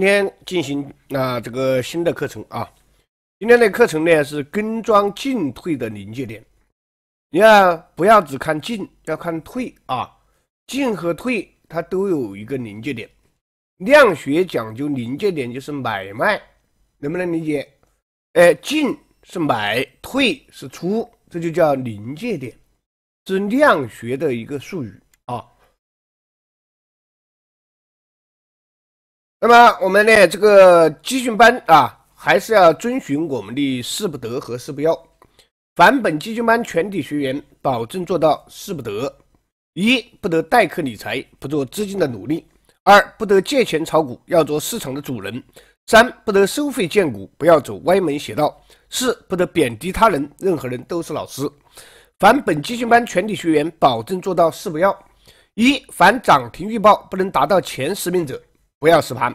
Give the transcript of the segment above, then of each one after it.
今天进行啊这个新的课程啊，今天的课程呢是跟庄进退的临界点。你看，不要只看进，要看退啊。进和退它都有一个临界点，量学讲究临界点就是买卖，能不能理解？哎，进是买，退是出，这就叫临界点，是量学的一个术语。那么我们呢，这个基训班啊，还是要遵循我们的四不得和四不要。凡本基训班全体学员保证做到四不得：一不得代客理财，不做资金的奴隶；二不得借钱炒股，要做市场的主人；三不得收费荐股，不要走歪门邪道；四不得贬低他人，任何人都是老师。凡本基训班全体学员保证做到四不要：一凡涨停预报不能达到前十名者。不要实盘。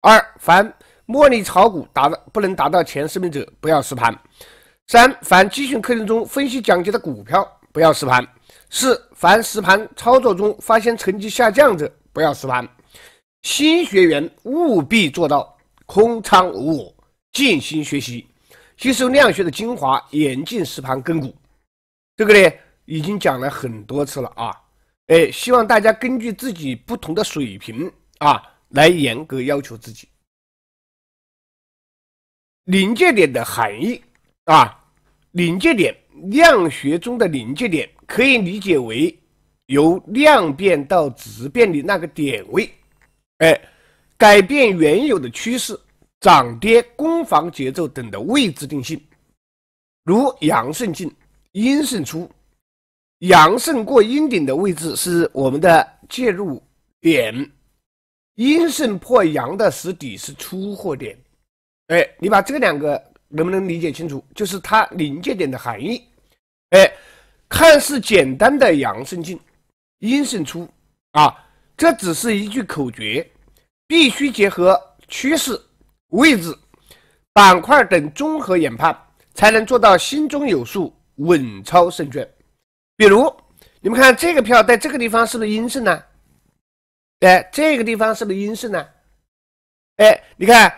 二，凡模拟炒股达到不能达到前十名者，不要实盘。三，凡基训课程中分析讲解的股票，不要实盘。四，凡实盘操作中发现成绩下降者，不要实盘。新学员务必做到空仓无我，静心学习，吸收量学的精华，严禁实盘跟股。这个呢，已经讲了很多次了啊！哎，希望大家根据自己不同的水平啊。来严格要求自己。临界点的含义啊，临界点，量学中的临界点，可以理解为由量变到质变的那个点位，哎，改变原有的趋势、涨跌、攻防节奏等的位置定性，如阳盛进、阴盛出，阳盛过阴顶的位置是我们的介入点。阴盛破阳的实底是出货点，哎，你把这两个能不能理解清楚？就是它临界点的含义，哎，看似简单的阳胜进，阴胜出啊，这只是一句口诀，必须结合趋势、位置、板块等综合研判，才能做到心中有数，稳操胜券。比如你们看这个票在这个地方是不是阴盛呢？哎，这个地方是不是阴盛呢？哎，你看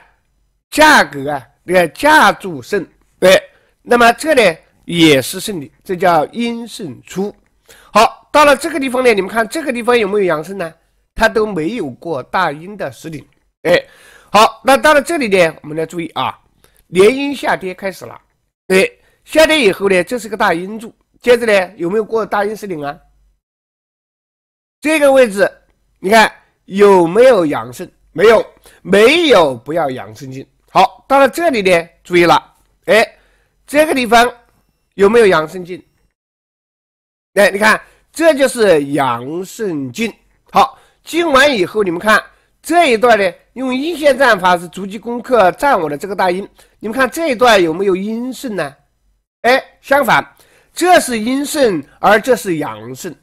价格啊，你看价柱盛，对，那么这里也是盛的，这叫阴盛出。好，到了这个地方呢，你们看这个地方有没有阳盛呢？它都没有过大阴的实顶，哎，好，那到了这里呢，我们来注意啊，连阴下跌开始了。哎，下跌以后呢，这是个大阴柱，接着呢，有没有过大阴实顶啊？这个位置。你看有没有阳肾？没有，没有，不要阳肾经。好，到了这里呢，注意了，哎，这个地方有没有阳肾经？哎，你看这就是阳肾经。好，经完以后，你们看这一段呢，用一线战法是逐级攻克战我的这个大阴。你们看这一段有没有阴肾呢？哎，相反，这是阴肾，而这是阳肾。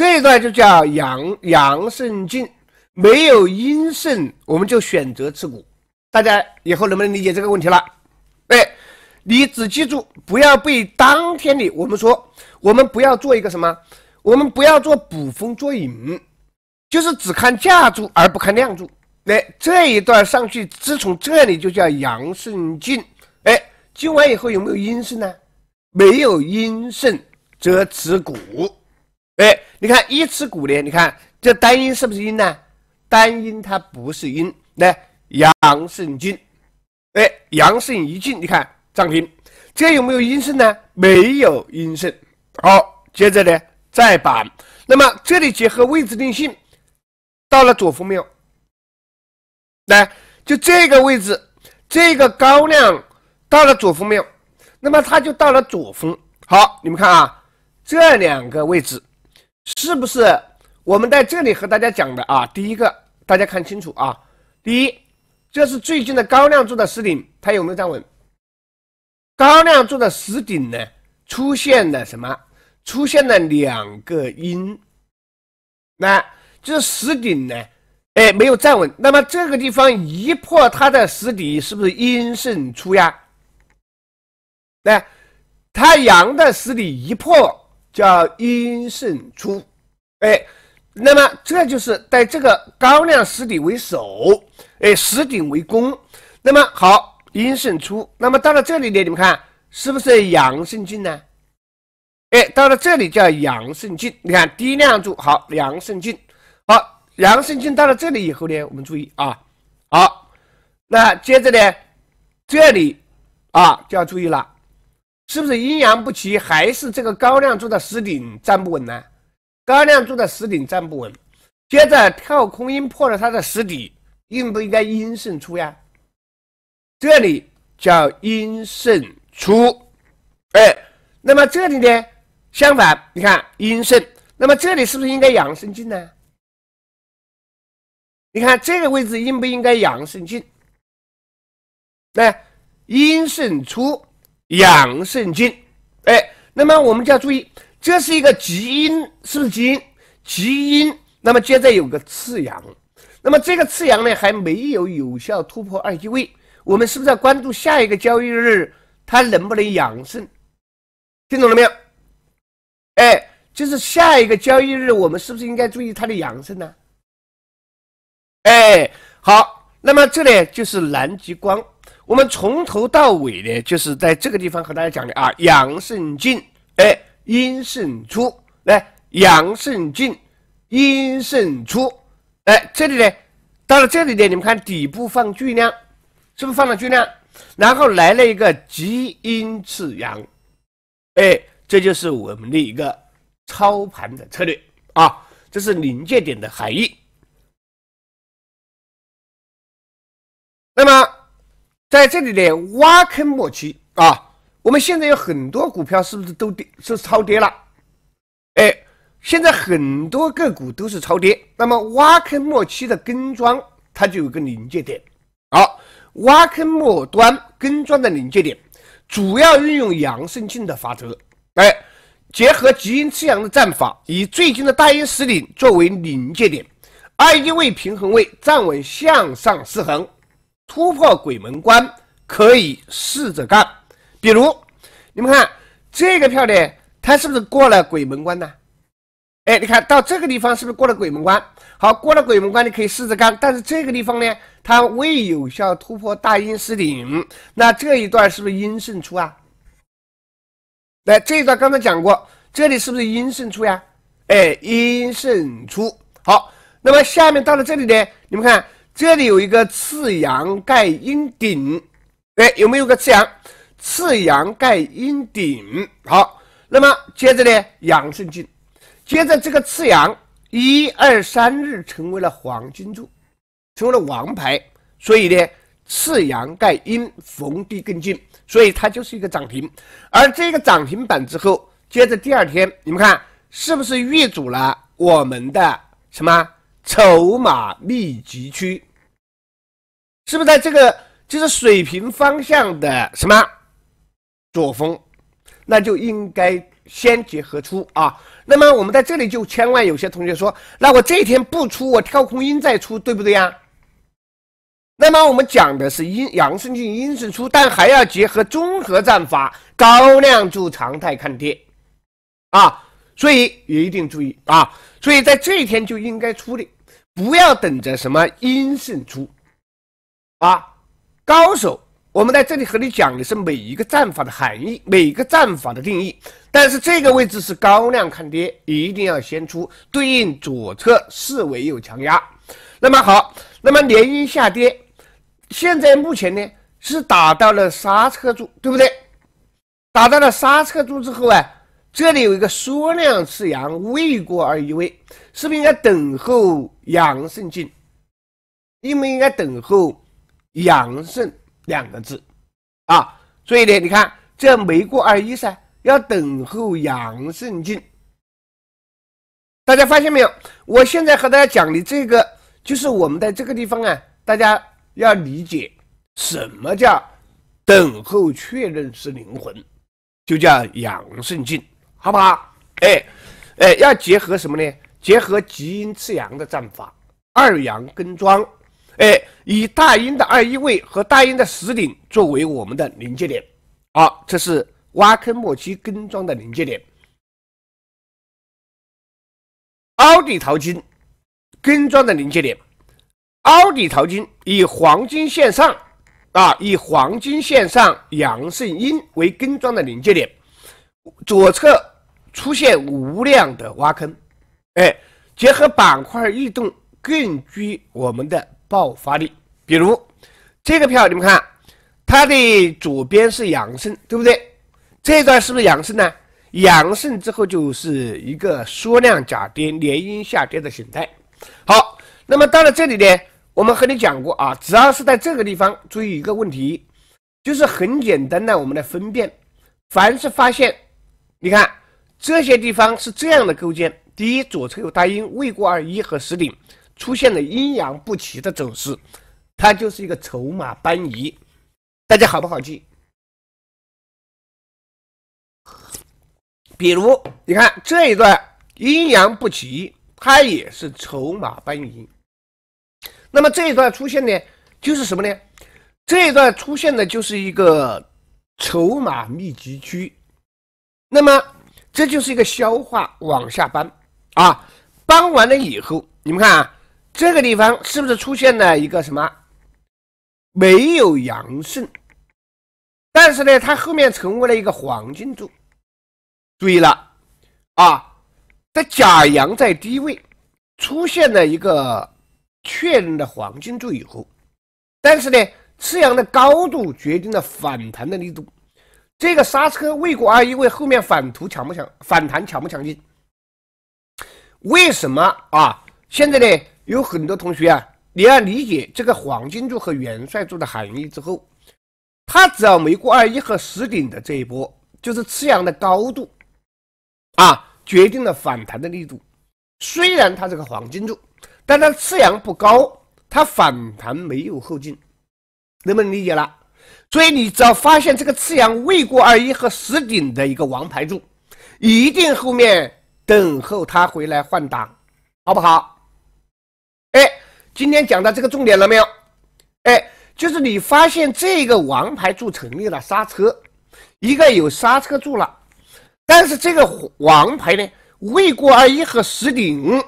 这一段就叫阳阳盛进，没有阴盛，我们就选择持股。大家以后能不能理解这个问题了？哎，你只记住，不要被当天的我们说，我们不要做一个什么，我们不要做捕风捉影，就是只看价柱而不看量柱。哎，这一段上去，自从这里就叫阳盛进。哎，进完以后有没有阴盛呢？没有阴盛则持股。哎，你看一尺骨呢？你看这单音是不是音呢？单音它不是音。来阳肾经，哎，阳肾一经，你看涨停，这有没有阴盛呢？没有阴盛，好，接着呢，再板。那么这里结合位置定性，到了左峰没有？来，就这个位置，这个高亮到了左峰没有？那么它就到了左峰。好，你们看啊，这两个位置。是不是我们在这里和大家讲的啊？第一个，大家看清楚啊。第一，这是最近的高量柱的实顶，它有没有站稳？高量柱的实顶呢，出现了什么？出现了两个阴。那这实顶呢，哎，没有站稳。那么这个地方一破它的实底，是不是阴盛出呀？那它阳的实底一破。叫阴盛出，哎，那么这就是在这个高量石底为首，哎，石顶为宫，那么好，阴盛出，那么到了这里呢，你们看是不是阳盛进呢？哎，到了这里叫阳盛进，你看低量柱，好，阳盛进，好，阳盛进到了这里以后呢，我们注意啊，好，那接着呢，这里啊就要注意了。是不是阴阳不齐，还是这个高亮柱的实顶站不稳呢？高亮柱的实顶站不稳，接着跳空阴破了它的实底，应不应该阴胜出呀？这里叫阴胜出，哎，那么这里呢？相反，你看阴胜，那么这里是不是应该阳胜进呢？你看这个位置应不应该阳胜进？来，阴胜出。养肾经，哎，那么我们就要注意，这是一个极阴，是不是极阴？极阴，那么接着有个次阳，那么这个次阳呢，还没有有效突破二级位，我们是不是要关注下一个交易日它能不能养肾？听懂了没有？哎，就是下一个交易日，我们是不是应该注意它的养肾呢？哎，好，那么这里就是蓝极光。我们从头到尾呢，就是在这个地方和大家讲的啊，阳盛进，哎，阴盛出来，阳盛进，阴盛出，哎，这里呢，到了这里呢，你们看底部放巨量，是不是放了巨量？然后来了一个极阴次阳，哎，这就是我们的一个操盘的策略啊，这是临界点的含义。那么。在这里呢挖坑末期啊，我们现在有很多股票是不是都跌，是超跌了？哎，现在很多个股都是超跌。那么挖坑末期的跟庄，它就有个临界点。好，挖坑末端跟庄的临界点，主要运用阳生静的法则。哎，结合极阴吃阳的战法，以最近的大阴实顶作为临界点，二阴位平衡位站稳向上失衡。突破鬼门关可以试着干，比如你们看这个票呢，它是不是过了鬼门关呢？哎，你看到这个地方是不是过了鬼门关？好，过了鬼门关你可以试着干，但是这个地方呢，它未有效突破大阴司顶，那这一段是不是阴胜出啊？来，这一段刚才讲过，这里是不是阴胜出呀？哎，阴胜出。好，那么下面到了这里呢，你们看。这里有一个次阳盖阴顶，哎，有没有个次阳？次阳盖阴顶，好，那么接着呢，阳肾经，接着这个次阳，一二三日成为了黄金柱，成为了王牌，所以呢，次阳盖阴逢低更进，所以它就是一个涨停，而这个涨停板之后，接着第二天，你们看是不是遇阻了我们的什么筹码密集区？是不是在这个就是水平方向的什么左峰，那就应该先结合出啊。那么我们在这里就千万有些同学说，那我这一天不出，我跳空阴再出，对不对呀？那么我们讲的是阴阳盛进阴胜出，但还要结合综合战法，高量柱常态看跌啊。所以也一定注意啊。所以在这一天就应该出的，不要等着什么阴胜出。啊，高手，我们在这里和你讲的是每一个战法的含义，每一个战法的定义。但是这个位置是高量看跌，一定要先出，对应左侧四维有强压。那么好，那么连阴下跌，现在目前呢是打到了刹车柱，对不对？打到了刹车柱之后啊，这里有一个缩量次阳未过而一 V，是不是应该等候阳盛进？应不应该等候？阳盛两个字啊，所以呢，你看这没过二一噻，要等候阳盛进。大家发现没有？我现在和大家讲的这个，就是我们在这个地方啊，大家要理解什么叫等候确认是灵魂，就叫阳盛进，好不好？哎哎，要结合什么呢？结合极阴次阳的战法，二阳跟庄。哎，以大阴的二一位和大阴的十顶作为我们的临界点，啊，这是挖坑末期跟庄的临界点。凹底淘金跟庄的临界点，凹底淘金以黄金线上，啊，以黄金线上阳胜阴为跟庄的临界点。左侧出现无量的挖坑，哎，结合板块异动，更具我们的。爆发力，比如这个票，你们看，它的左边是阳线，对不对？这段是不是阳线呢？阳线之后就是一个缩量假跌、连阴下跌的形态。好，那么到了这里呢，我们和你讲过啊，只要是在这个地方，注意一个问题，就是很简单的，我们来分辨，凡是发现，你看这些地方是这样的构建：第一，左侧有大阴未过二一和十顶。出现了阴阳不齐的走势，它就是一个筹码搬移，大家好不好记？比如你看这一段阴阳不齐，它也是筹码搬移。那么这一段出现呢，就是什么呢？这一段出现的就是一个筹码密集区。那么这就是一个消化往下搬啊，搬完了以后，你们看。啊。这个地方是不是出现了一个什么？没有阳线，但是呢，它后面成为了一个黄金柱。注意了啊，在假阳在低位出现了一个确认的黄金柱以后，但是呢，赤阳的高度决定了反弹的力度。这个刹车未果啊，因为后面反图强不强？反弹强不强劲？为什么啊？现在呢？有很多同学啊，你要理解这个黄金柱和元帅柱的含义之后，它只要没过二一和十顶的这一波，就是次阳的高度啊，决定了反弹的力度。虽然它是个黄金柱，但它次阳不高，它反弹没有后劲，能不能理解了？所以你只要发现这个次阳未过二一和十顶的一个王牌柱，一定后面等候它回来换挡，好不好？哎，今天讲到这个重点了没有？哎，就是你发现这个王牌柱成立了刹车，一个有刹车柱了，但是这个王牌呢，未过二一和十顶，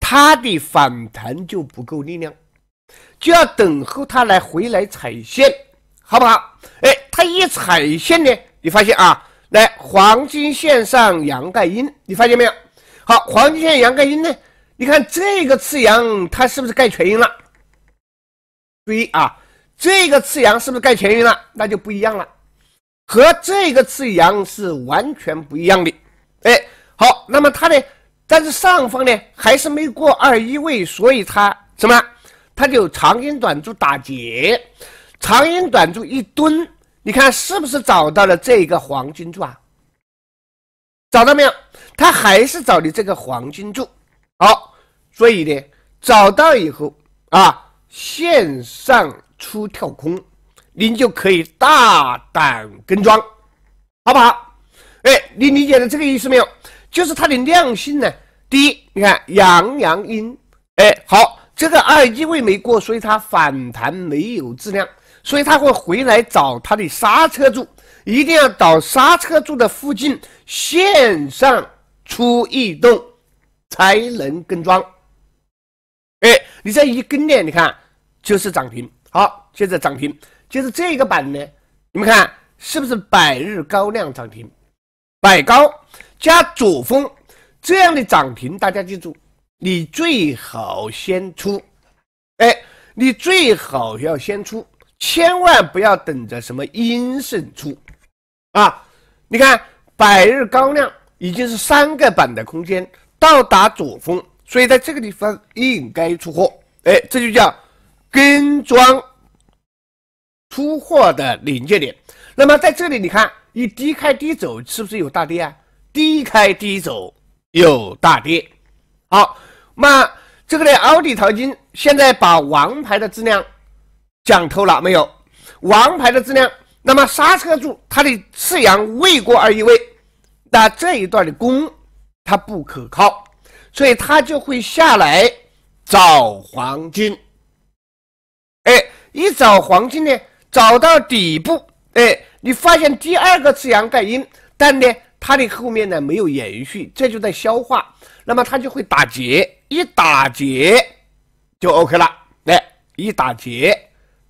它的反弹就不够力量，就要等候它来回来踩线，好不好？哎，它一踩线呢，你发现啊，来黄金线上阳盖阴，你发现没有？好，黄金线阳盖阴呢？你看这个次阳，它是不是盖全阴了？注意啊，这个次阳是不是盖全阴了？那就不一样了，和这个次阳是完全不一样的。哎，好，那么它呢？但是上方呢还是没过二一位，所以它什么？它就长阴短柱打结，长阴短柱一蹲，你看是不是找到了这个黄金柱啊？找到没有？它还是找的这个黄金柱。好，所以呢，找到以后啊，线上出跳空，您就可以大胆跟庄，好不好？哎，你理解了这个意思没有？就是它的量性呢，第一，你看阳阳阴，哎，好，这个二低位没过，所以它反弹没有质量，所以它会回来找它的刹车柱，一定要找刹车柱的附近线上出异动。才能跟庄，哎，你这一跟呢，你看就是涨停。好，接着涨停，接着这个板呢。你们看是不是百日高量涨停，百高加左峰这样的涨停？大家记住，你最好先出，哎，你最好要先出，千万不要等着什么阴盛出啊！你看百日高量已经是三个板的空间。到达左峰，所以在这个地方应该出货。哎，这就叫跟庄出货的临界点。那么在这里，你看，一低开低走，是不是有大跌啊？低开低走有大跌。好，那这个呢？奥底淘金现在把王牌的质量讲透了没有？王牌的质量，那么刹车柱它的次阳未过二一位，那这一段的攻。它不可靠，所以它就会下来找黄金。哎，一找黄金呢，找到底部，哎，你发现第二个次阳盖阴，但呢，它的后面呢没有延续，这就在消化，那么它就会打结，一打结就 OK 了，哎，一打结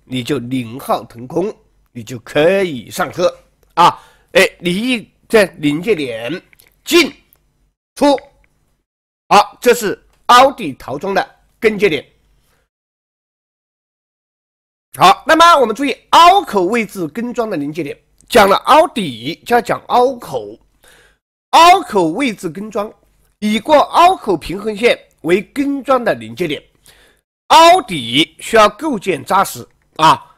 你就零号腾空，你就可以上车啊，哎，离这临界点近。出好，这是凹底逃庄的根节点。好，那么我们注意凹口位置跟庄的临界点，讲了凹底就要讲凹口。凹口位置跟庄，以过凹口平衡线为跟庄的临界点。凹底需要构建扎实啊，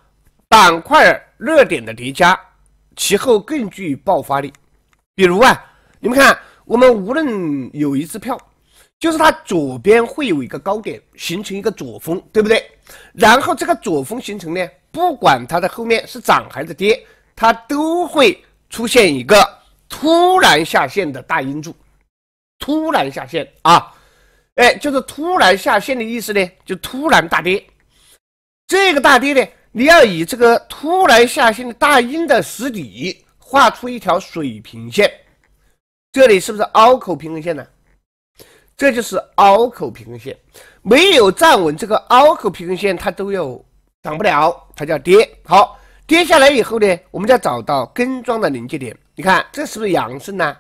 板块热点的叠加，其后更具爆发力。比如啊，你们看。我们无论有一支票，就是它左边会有一个高点，形成一个左峰，对不对？然后这个左峰形成呢，不管它的后面是涨还是跌，它都会出现一个突然下线的大阴柱，突然下线啊！哎，就是突然下线的意思呢，就突然大跌。这个大跌呢，你要以这个突然下线的大阴的实底画出一条水平线。这里是不是凹口平衡线呢？这就是凹口平衡线，没有站稳这个凹口平衡线，它都要涨不了，它叫跌。好，跌下来以后呢，我们要找到跟庄的临界点。你看这是不是阳盛呢？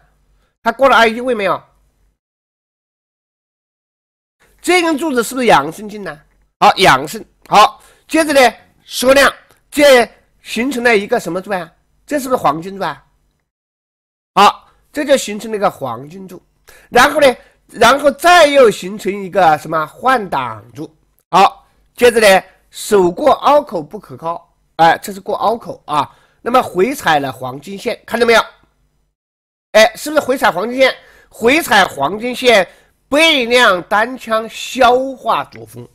它过了二一位没有？这根柱子是不是阳身进呢？好，阳身。好，接着呢缩量，这形成了一个什么柱啊？这是不是黄金柱啊？好。这就形成了一个黄金柱，然后呢，然后再又形成一个什么换挡柱？好，接着呢，手过凹口不可靠，哎，这是过凹口啊。那么回踩了黄金线，看到没有？哎，是不是回踩黄金线？回踩黄金线，倍量单枪消化左峰。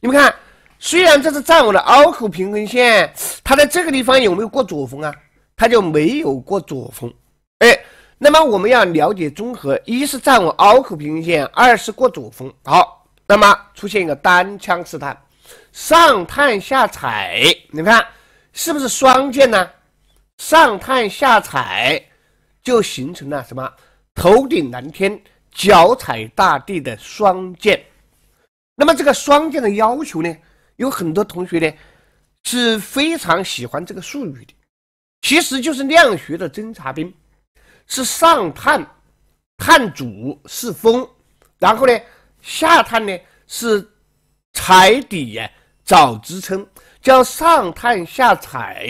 你们看，虽然这是站稳的凹口平衡线，它在这个地方有没有过左峰啊？它就没有过左峰，哎。那么我们要了解综合，一是站稳凹口平行线，二是过左峰。好，那么出现一个单枪试探，上探下踩，你看是不是双剑呢？上探下踩就形成了什么？头顶蓝天，脚踩大地的双剑。那么这个双剑的要求呢？有很多同学呢是非常喜欢这个术语的，其实就是量学的侦察兵。是上探，探主是风，然后呢，下探呢是踩底呀，找支撑叫上探下踩。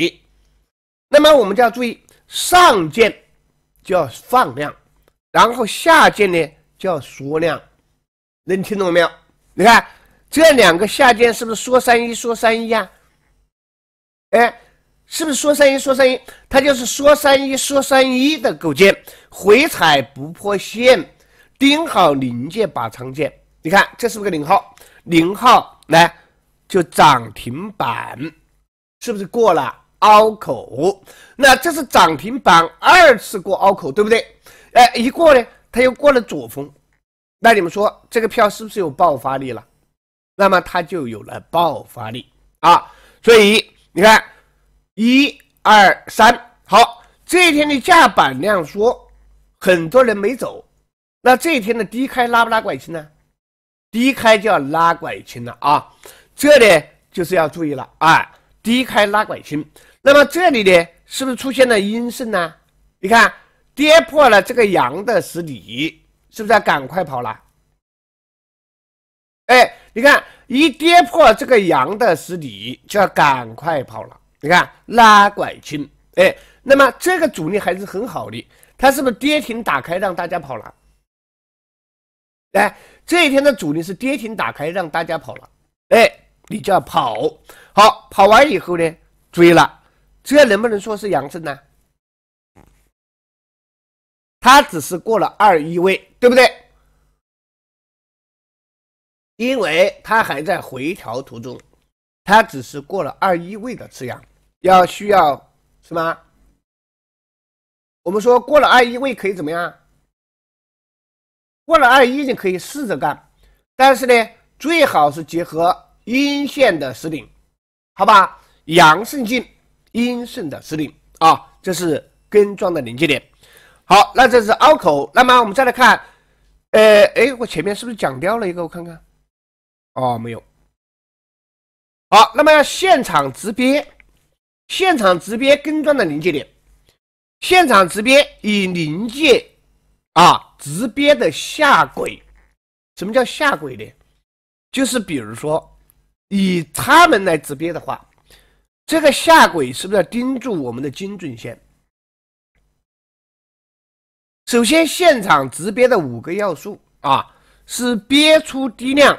那么我们就要注意上键叫放量，然后下键呢叫缩量，能听懂没有？你看这两个下键是不是缩三一缩三一啊？哎。是不是缩三一缩三一？它就是缩三一缩三一的构建，回踩不破线，盯好临界，把仓建。你看这是不是个零号？零号来就涨停板，是不是过了凹口？那这是涨停板二次过凹口，对不对？哎，一过呢，它又过了左峰，那你们说这个票是不是有爆发力了？那么它就有了爆发力啊！所以你看。一二三，好，这一天的价板量缩，很多人没走。那这一天的低开拉不拉拐清呢？低开就要拉拐清了啊，这里就是要注意了啊。低开拉拐清，那么这里呢，是不是出现了阴盛呢？你看，跌破了这个阳的实体，是不是要赶快跑了？哎，你看，一跌破这个阳的实体，就要赶快跑了。你看拉拐清，哎，那么这个阻力还是很好的，它是不是跌停打开让大家跑了？哎，这一天的阻力是跌停打开让大家跑了，哎，你就要跑，好，跑完以后呢，注意了，这能不能说是阳升呢？它只是过了二一位，对不对？因为它还在回调途中，它只是过了二一位的次阳。要需要什么？我们说过了二一位可以怎么样？过了二一就可以试着干，但是呢，最好是结合阴线的时令，好吧？阳盛进，阴盛的时令啊，这是根状的临界点。好，那这是凹口。那么我们再来看，呃，哎，我前面是不是讲掉了一个？我看看，哦，没有。好，那么现场直憋。现场直边跟庄的临界点，现场直边以临界啊直边的下轨，什么叫下轨呢？就是比如说以他们来直播的话，这个下轨是不是要盯住我们的精准线？首先，现场直播的五个要素啊，是憋出低量，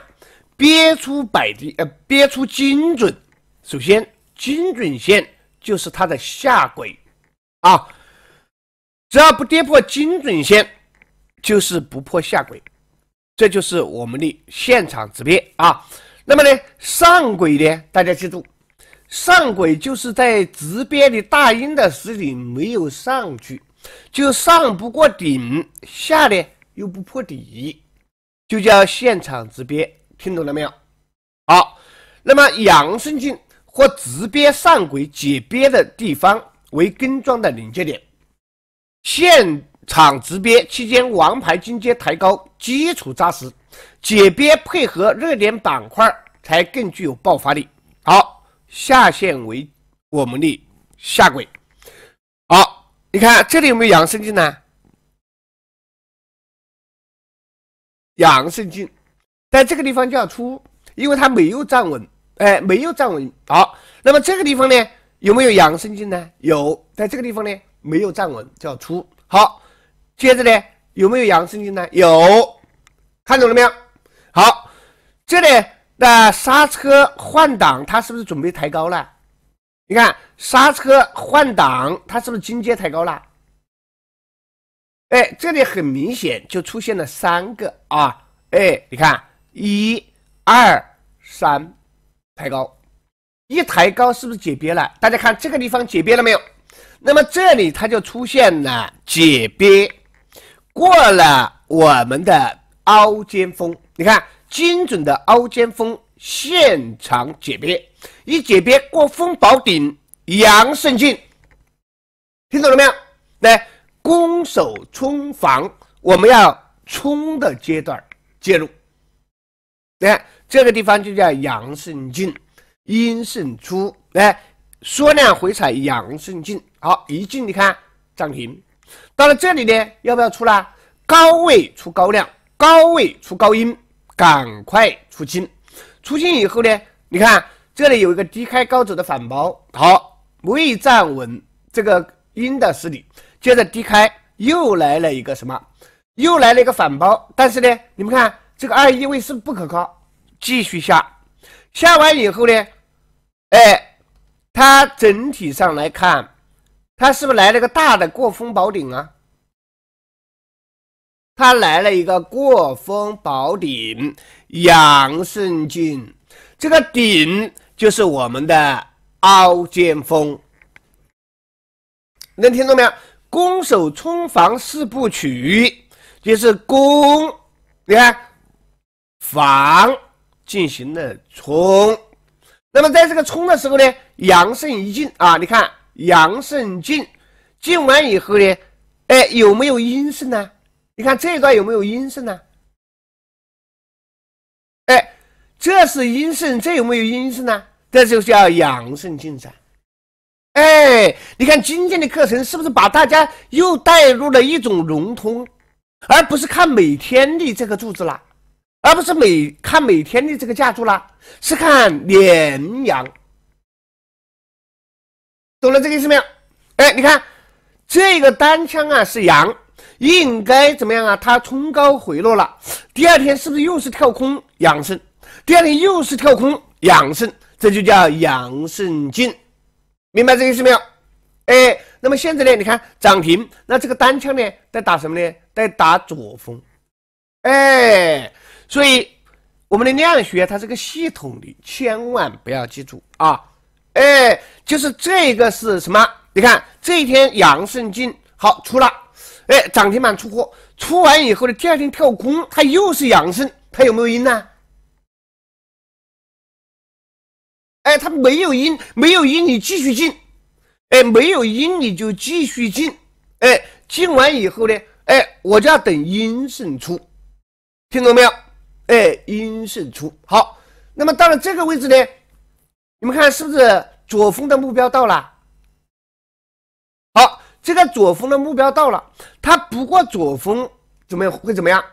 憋出摆低，呃，憋出精准。首先，精准线。就是它的下轨啊，只要不跌破精准线，就是不破下轨，这就是我们的现场直变啊。那么呢，上轨呢，大家记住，上轨就是在直边的大阴的实体没有上去，就上不过顶，下呢又不破底，就叫现场直边，听懂了没有？好，那么阳升镜。或直边上轨解边的地方为跟庄的临界点。现场直边期间，王牌金阶抬高，基础扎实，解边配合热点板块才更具有爆发力。好，下线为我们的下轨。好，你看这里有没有阳升进呢？阳升进，在这个地方就要出，因为它没有站稳。哎，没有站稳。好，那么这个地方呢，有没有阳声经呢？有，在这个地方呢，没有站稳就要出。好，接着呢，有没有阳声经呢？有，看懂了没有？好，这里那刹车换挡，它是不是准备抬高了？你看刹车换挡，它是不是进阶抬高了？哎，这里很明显就出现了三个啊！哎，你看一、二、三。抬高，一抬高是不是解憋了？大家看这个地方解憋了没有？那么这里它就出现了解憋，过了我们的凹尖峰，你看精准的凹尖峰现场解憋，一解憋过峰保顶阳生劲，听懂了没有？来攻守冲防，我们要冲的阶段介入，看。这个地方就叫阳肾进，阴肾出。哎，缩量回踩阳肾进，好一进你看涨停，到了这里呢，要不要出啦？高位出高量，高位出高阴，赶快出金。出金以后呢，你看这里有一个低开高走的反包，好未站稳这个阴的实体，接着低开又来了一个什么？又来了一个反包，但是呢，你们看这个二一位是不可靠。继续下，下完以后呢？哎，它整体上来看，它是不是来了个大的过风保顶啊？它来了一个过风保顶，阳肾进，这个顶就是我们的凹肩峰，能听懂没有？攻守冲防四部曲就是攻，你看防。进行了冲，那么在这个冲的时候呢，阳盛一进啊，你看阳盛进，进完以后呢，哎，有没有阴盛呢？你看这一段有没有阴盛呢？哎，这是阴盛，这有没有阴盛呢？这就叫阳盛进展。哎，你看今天的课程是不是把大家又带入了一种融通，而不是看每天的这个柱子啦？而不是每看每天的这个价柱啦，是看连阳，懂了这个意思没有？哎，你看这个单枪啊是阳，应该怎么样啊？它冲高回落了，第二天是不是又是跳空阳升？第二天又是跳空阳升，这就叫阳升劲，明白这个意思没有？哎，那么现在呢？你看涨停，那这个单枪呢在打什么呢？在打左风，哎。所以，我们的量学它是个系统的，千万不要记住啊！哎，就是这个是什么？你看这一天阳盛进，好出了，哎，涨停板出货，出完以后呢，第二天跳空，它又是阳盛，它有没有阴呢？哎，它没有阴，没有阴你继续进，哎，没有阴你就继续进，哎，进完以后呢，哎，我就要等阴胜出，听懂没有？哎，阴胜出好，那么到了这个位置呢？你们看是不是左峰的目标到了？好，这个左峰的目标到了，它不过左峰怎么样？会怎么样？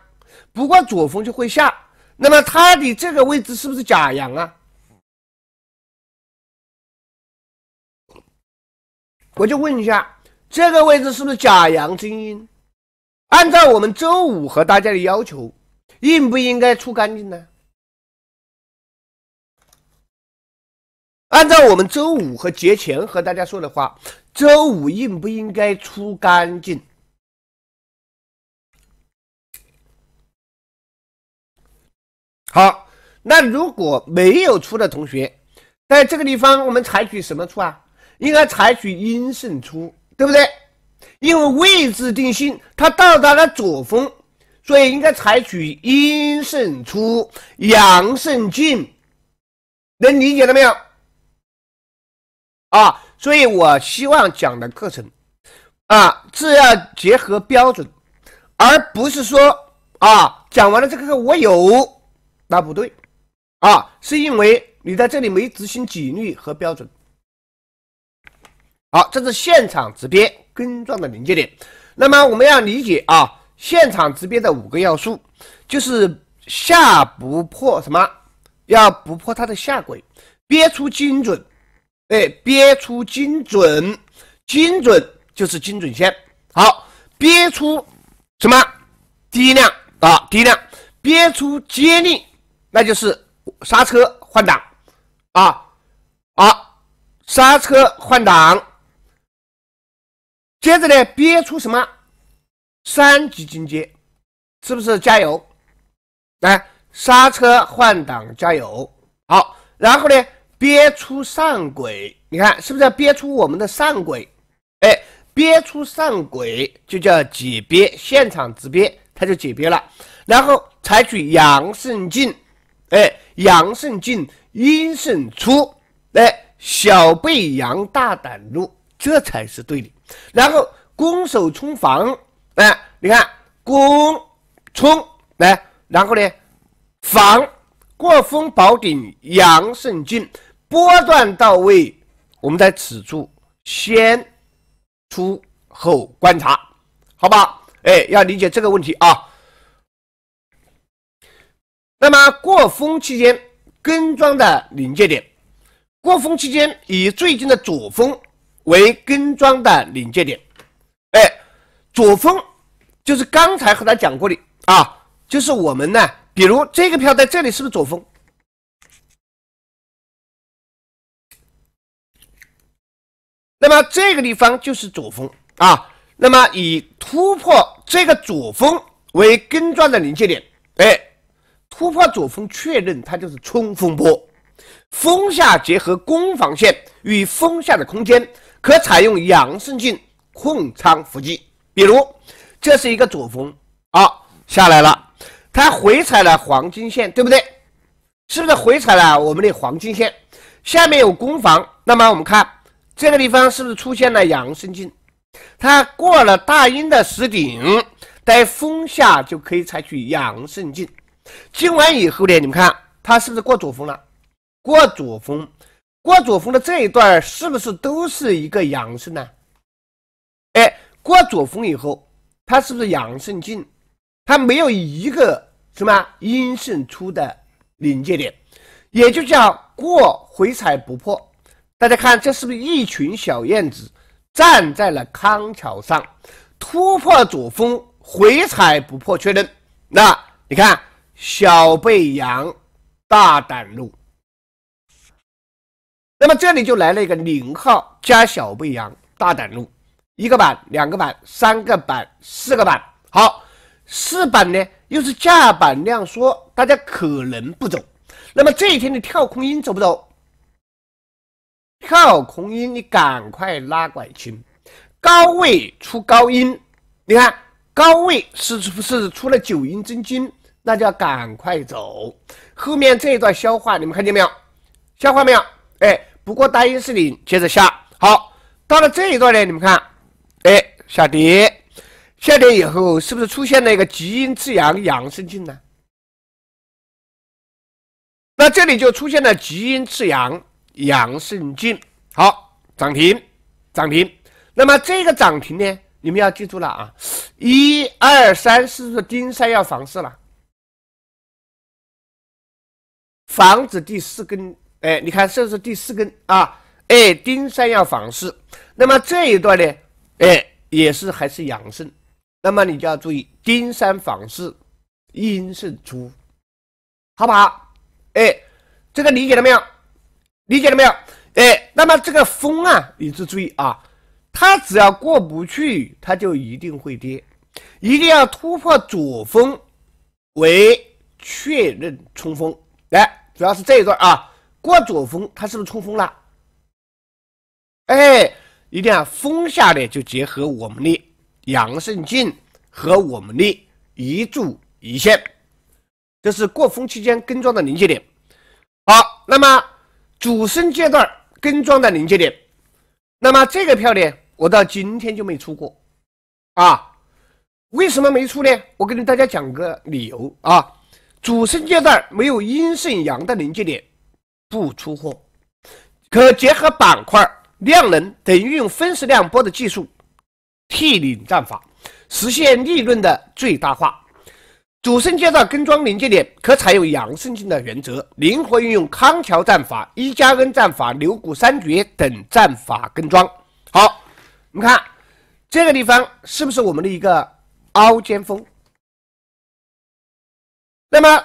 不过左峰就会下。那么它的这个位置是不是假阳啊？我就问一下，这个位置是不是假阳真阴？按照我们周五和大家的要求。应不应该出干净呢？按照我们周五和节前和大家说的话，周五应不应该出干净？好，那如果没有出的同学，在这个地方我们采取什么出啊？应该采取阴胜出，对不对？因为位置定性，它到达了左峰。所以应该采取阴胜出，阳胜进，能理解了没有？啊，所以我希望讲的课程啊，是要结合标准，而不是说啊，讲完了这个课我有，那不对，啊，是因为你在这里没执行纪律和标准。好，这是现场直播跟状的临界点，那么我们要理解啊。现场直憋的五个要素，就是下不破什么，要不破它的下轨，憋出精准，哎，憋出精准，精准就是精准线。好，憋出什么？低量啊，低量，憋出接力，那就是刹车换挡啊，啊，刹车换挡，接着呢，憋出什么？三级进阶，是不是加油？来刹车换挡加油，好。然后呢，憋出上轨，你看是不是要憋出我们的上轨？哎，憋出上轨就叫解憋，现场直憋，它就解憋了。然后采取阳胜进，哎，阳胜进，阴胜出，哎，小背阳，大胆入，这才是对的。然后攻守冲防。哎，你看，攻冲来，然后呢，防过风保顶，阳胜进，波段到位，我们在此处先出后观察，好吧？哎，要理解这个问题啊。那么过风期间，跟庄的临界点，过风期间以最近的左峰为跟庄的临界点，哎。左峰就是刚才和他讲过的啊，就是我们呢，比如这个票在这里是不是左峰？那么这个地方就是左峰啊。那么以突破这个左峰为跟庄的临界点，哎，突破左峰确认它就是冲锋波，峰下结合攻防线与峰下的空间，可采用阳胜进控仓伏击。比如，这是一个左峰啊，下来了，它回踩了黄金线，对不对？是不是回踩了我们的黄金线？下面有攻防，那么我们看这个地方是不是出现了阳升进？它过了大阴的实顶，在风下就可以采取阳升进。进完以后呢，你们看它是不是过左峰了？过左峰，过左峰的这一段是不是都是一个阳升呢？哎。过左峰以后，它是不是阳盛尽？它没有一个什么阴盛出的临界点，也就叫过回踩不破。大家看，这是不是一群小燕子站在了康桥上突破左峰，回踩不破确认？那你看小背阳大胆露，那么这里就来了一个零号加小背阳大胆露。一个板，两个板，三个板，四个板，好，四板呢又是价板量缩，大家可能不走。那么这一天的跳空阴走不走？跳空阴，你赶快拉拐清，高位出高阴。你看高位是是出了九阴真经，那就要赶快走。后面这一段消化，你们看见没有？消化没有？哎，不过大阴是领，接着下。好，到了这一段呢，你们看。哎，下跌，下跌以后是不是出现了一个极阴次阳阳生劲呢？那这里就出现了极阴次阳阳生劲，好涨停涨停。那么这个涨停呢，你们要记住了啊，一二三是丁三要房市了，房子第四根。哎，你看是不是第四根啊？哎，丁三要房市，那么这一段呢？哎，也是还是阳盛，那么你就要注意丁山房式，阴盛出，好不好？哎，这个理解了没有？理解了没有？哎，那么这个风啊，你是注意啊，它只要过不去，它就一定会跌，一定要突破左风为确认冲锋。来，主要是这一段啊，过左峰它是不是冲锋了？哎。一定要封下来，就结合我们的阳盛静和我们的一柱一线，这是过风期间根庄的临界点。好，那么主升阶段根庄的临界点，那么这个票呢，我到今天就没出过啊。为什么没出呢？我跟大家讲个理由啊，主升阶段没有阴盛阳的临界点，不出货，可结合板块。量能等运用分时量波的技术，替领战法，实现利润的最大化。主升阶段跟庄临界点，可采用养升进的原则，灵活运用康桥战法、一加 N 战法、牛股三绝等战法跟庄。好，你们看这个地方是不是我们的一个凹尖峰？那么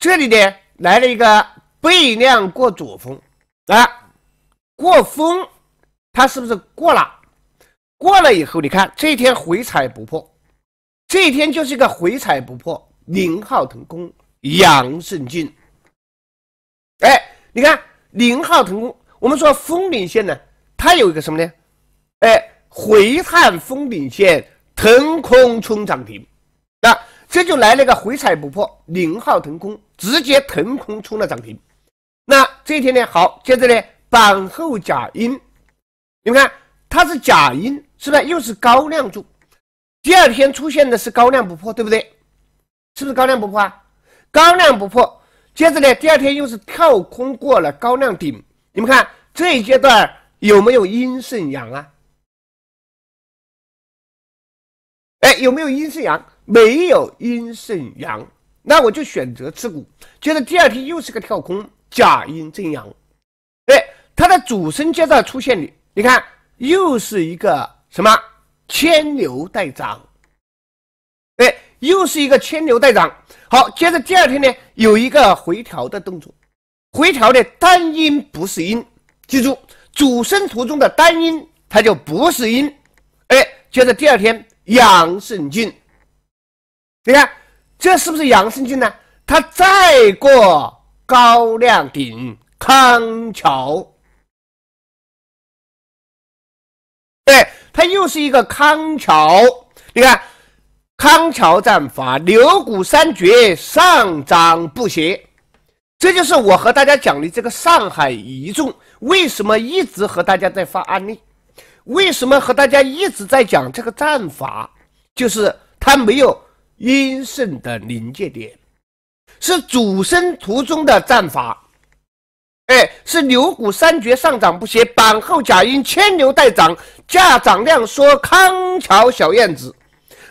这里呢来了一个背量过左峰，来。过峰，它是不是过了？过了以后，你看这一天回踩不破，这一天就是一个回踩不破，零号腾空，阳胜进。哎，你看零号腾空，我们说封顶线呢，它有一个什么呢？哎，回探封顶线，腾空冲涨停。那这就来了一个回踩不破，零号腾空，直接腾空冲了涨停。那这一天呢？好，接着呢？板后假阴，你们看它是假阴，是不是又是高量柱？第二天出现的是高量不破，对不对？是不是高量不破？啊？高量不破，接着呢，第二天又是跳空过了高量顶。你们看这一阶段有没有阴盛阳啊？哎，有没有阴盛阳？没有阴盛阳，那我就选择吃股。接着第二天又是个跳空假阴真阳。它的主升阶段出现的，你看又是一个什么牵牛带涨，哎，又是一个牵牛带涨。好，接着第二天呢，有一个回调的动作，回调的单阴不是阴，记住主升图中的单阴它就不是阴。哎，接着第二天阳盛镜，你看这是不是阳升进呢？它再过高亮顶康桥。对，他又是一个康桥，你看康桥战法牛股三绝上涨不斜，这就是我和大家讲的这个上海一众为什么一直和大家在发案例，为什么和大家一直在讲这个战法，就是它没有阴盛的临界点，是主升途中的战法，哎，是牛股三绝上涨不歇，板后假阴牵牛带涨。价涨量缩，康桥小燕子，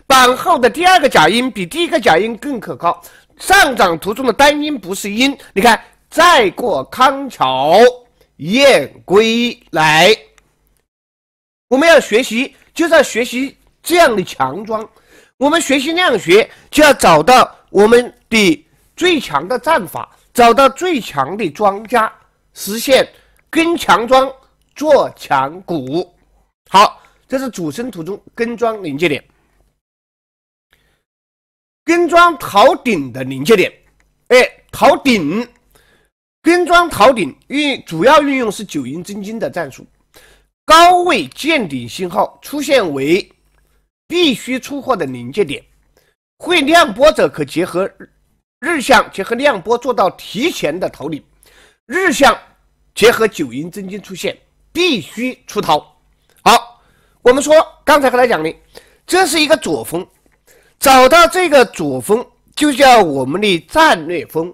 板后的第二个假阴比第一个假阴更可靠。上涨图中的单阴不是阴，你看，再过康桥，燕归来。我们要学习，就要学习这样的强装。我们学习量学，就要找到我们的最强的战法，找到最强的庄家，实现跟强庄做强股。好，这是主升途中根庄临界点，根庄逃顶的临界点。哎，逃顶根庄逃顶运主要运用是九阴真经的战术，高位见顶信号出现为必须出货的临界点。会量波者可结合日向结合量波做到提前的逃顶，日向结合九阴真经出现必须出逃。我们说，刚才和他讲的，这是一个左峰，找到这个左峰就叫我们的战略峰，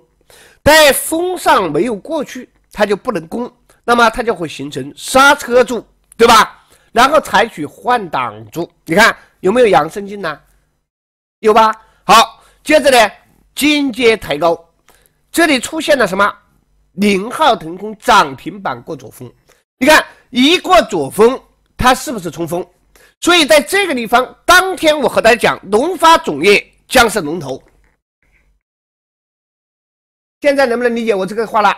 在峰上没有过去，它就不能攻，那么它就会形成刹车柱，对吧？然后采取换挡柱，你看有没有阳升镜呢？有吧？好，接着呢，进阶抬高，这里出现了什么？零号腾空涨停板过左峰，你看一过左峰。它是不是冲锋？所以在这个地方，当天我和大家讲，农发种业将是龙头。现在能不能理解我这个话了？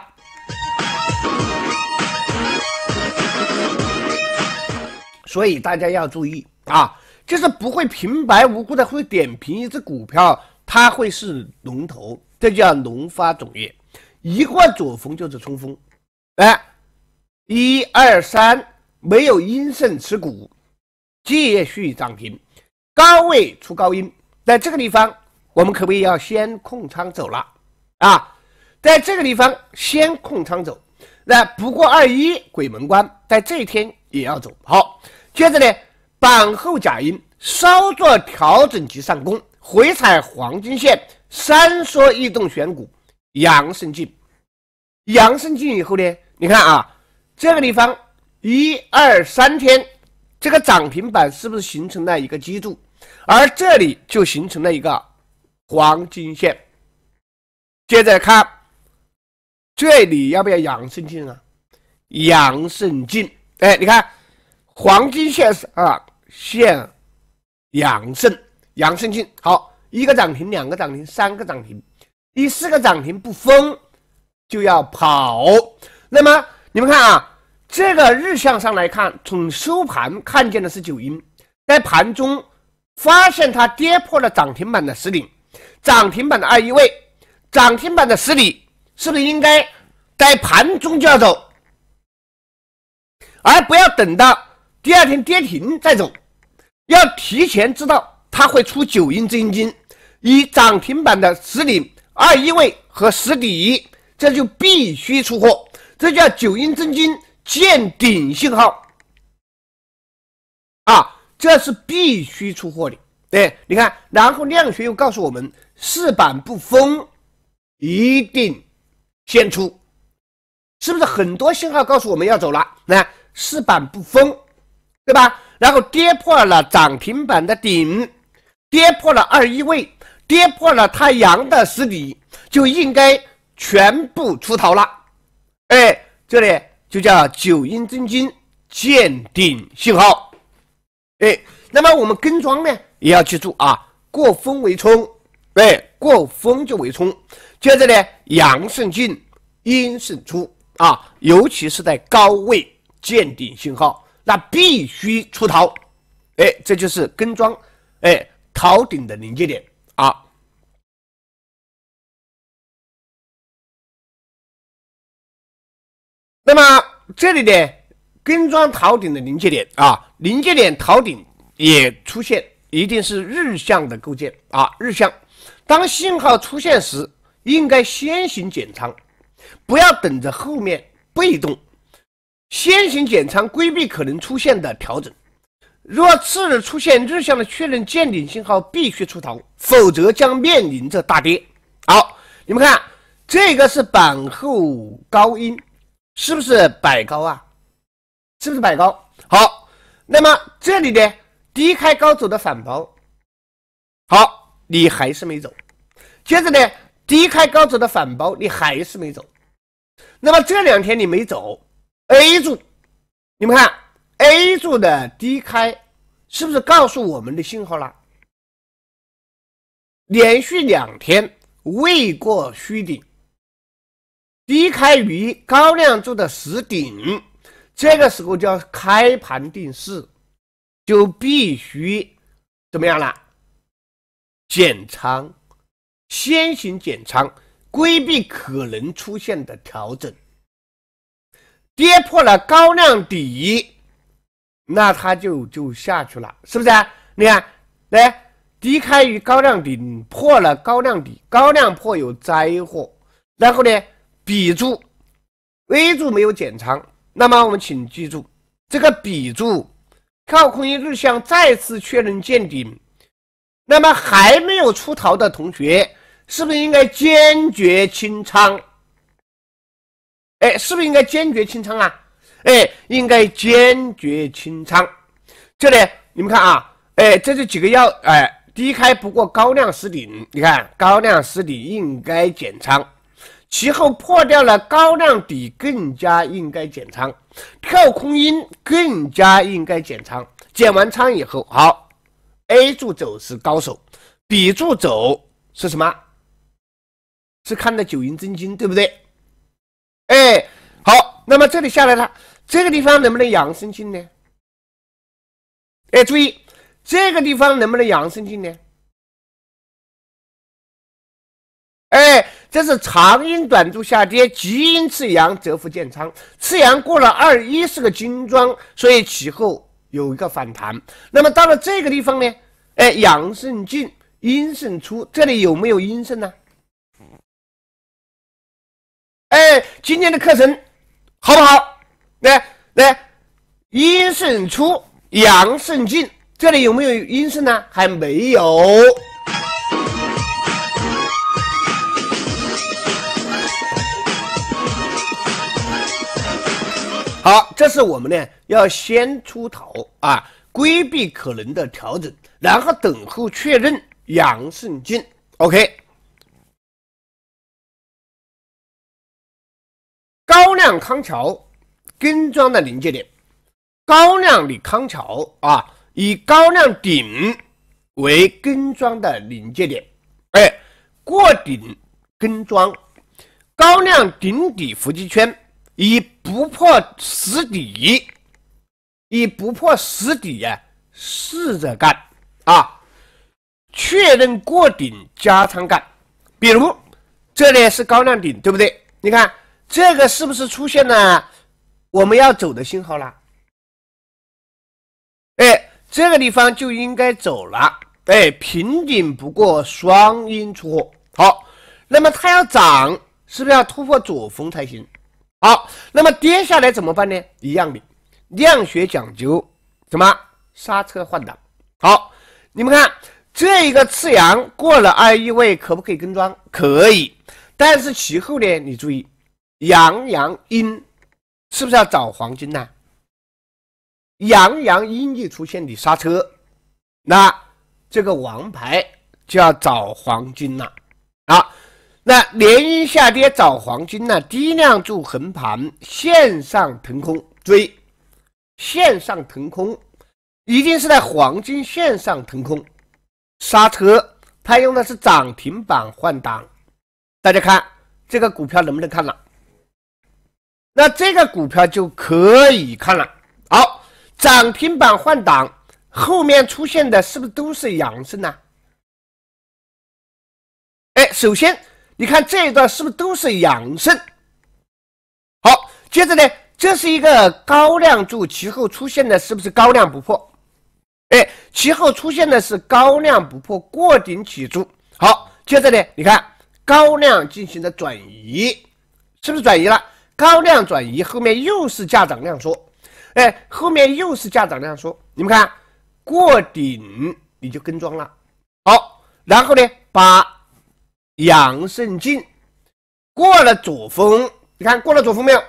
所以大家要注意啊，就是不会平白无故的会点评一只股票，它会是龙头，这叫农发种业。一过左逢就是冲锋，来，一二三。没有阴盛持股，继续涨停，高位出高阴，在这个地方，我们可不可以要先控仓走了啊？在这个地方先控仓走，那不过二一鬼门关，在这一天也要走好。接着呢，板后假阴，稍作调整即上攻，回踩黄金线，三缩异动选股，阳升进，阳升进以后呢，你看啊，这个地方。一二三天，这个涨停板是不是形成了一个基柱？而这里就形成了一个黄金线。接着看这里要不要阳升进啊？阳升进，哎，你看黄金线是啊线，阳肾阳肾进，好，一个涨停，两个涨停，三个涨停，第四个涨停不封就要跑。那么你们看啊。这个日向上来看，从收盘看见的是九阴，在盘中发现它跌破了涨停板的十顶、涨停板的二一位、涨停板的十底，是不是应该在盘中就要走，而不要等到第二天跌停再走？要提前知道它会出九阴真经，以涨停板的十顶、二一位和十底，这就必须出货，这叫九阴真经。见顶信号啊，这是必须出货的。哎，你看，然后量学又告诉我们，四板不封，一定先出，是不是？很多信号告诉我们要走了。那四板不封，对吧？然后跌破了涨停板的顶，跌破了二一位，跌破了太阳的实体，就应该全部出逃了。哎，这里。就叫九阴真经见顶信号，哎，那么我们跟庄呢也要记住啊，过风为冲，哎，过风就为冲，接着呢阳盛进，阴盛出啊，尤其是在高位见顶信号，那必须出逃，哎，这就是跟庄，哎，逃顶的临界点啊。那么这里呢，跟庄逃顶的临界点啊，临界点逃顶也出现，一定是日向的构建啊，日向当信号出现时，应该先行减仓，不要等着后面被动，先行减仓规避可能出现的调整。若次日出现日向的确认见顶信号，必须出逃，否则将面临着大跌。好，你们看这个是板后高音。是不是摆高啊？是不是摆高？好，那么这里呢，低开高走的反包，好，你还是没走。接着呢，低开高走的反包，你还是没走。那么这两天你没走，A 柱，你们看 A 柱的低开，是不是告诉我们的信号了？连续两天未过虚顶。低开于高量柱的实顶，这个时候叫开盘定势，就必须怎么样了？减仓，先行减仓，规避可能出现的调整。跌破了高量底，那它就就下去了，是不是？啊？你看，来低开于高量顶，破了高量底，高量破有灾祸，然后呢？比柱 a 柱没有减仓，那么我们请记住，这个比柱靠空一日线再次确认见顶，那么还没有出逃的同学，是不是应该坚决清仓？哎，是不是应该坚决清仓啊？哎，应该坚决清仓。这里你们看啊，哎，这这几个要哎低开不过高量失顶，你看高量失顶应该减仓。其后破掉了高量底，更加应该减仓；跳空阴更加应该减仓。减完仓以后，好，A 柱走是高手，B 柱走是什么？是看的九阴真经，对不对？哎，好，那么这里下来了，这个地方能不能养生金呢？哎，注意这个地方能不能养生金呢？哎。这是长阴短柱下跌，极阴次阳蛰伏建仓，次阳过了二一是个金庄，所以其后有一个反弹。那么到了这个地方呢？哎，阳盛进，阴盛出，这里有没有阴盛呢？哎，今天的课程好不好？来来，阴盛出，阳盛进，这里有没有阴盛呢？还没有。好，这是我们呢要先出逃啊，规避可能的调整，然后等候确认阳胜进 OK，高亮康桥根装的临界点，高亮的康桥啊，以高亮顶为根装的临界点。哎，过顶根装，高亮顶底伏击圈。以不破实底，以不破实底呀，试着干啊！确认过顶加仓干，比如这里是高量顶，对不对？你看这个是不是出现了我们要走的信号了？哎，这个地方就应该走了。哎，平顶不过双阴出货。好，那么它要涨，是不是要突破左峰才行？好，那么跌下来怎么办呢？一样的，量学讲究，什么刹车换挡？好，你们看这一个次阳过了二一位，可不可以跟庄？可以，但是其后呢？你注意，阳阳阴，是不是要找黄金呢？阳阳阴一出现的刹车，那这个王牌就要找黄金了啊。那连阴下跌找黄金呢？低量柱横盘线上腾空，注意线上腾空一定是在黄金线上腾空刹车。他用的是涨停板换挡，大家看这个股票能不能看了？那这个股票就可以看了。好，涨停板换挡后面出现的是不是都是阳升呢？哎，首先。你看这一段是不是都是阳盛？好，接着呢，这是一个高量柱，其后出现的是不是高量不破？哎，其后出现的是高量不破，过顶起柱。好，接着呢，你看高量进行的转移，是不是转移了？高量转移后面又是价涨量缩，哎，后面又是价涨量缩。你们看，过顶你就跟庄了。好，然后呢把。杨胜进。过了左峰，你看过了左峰没有？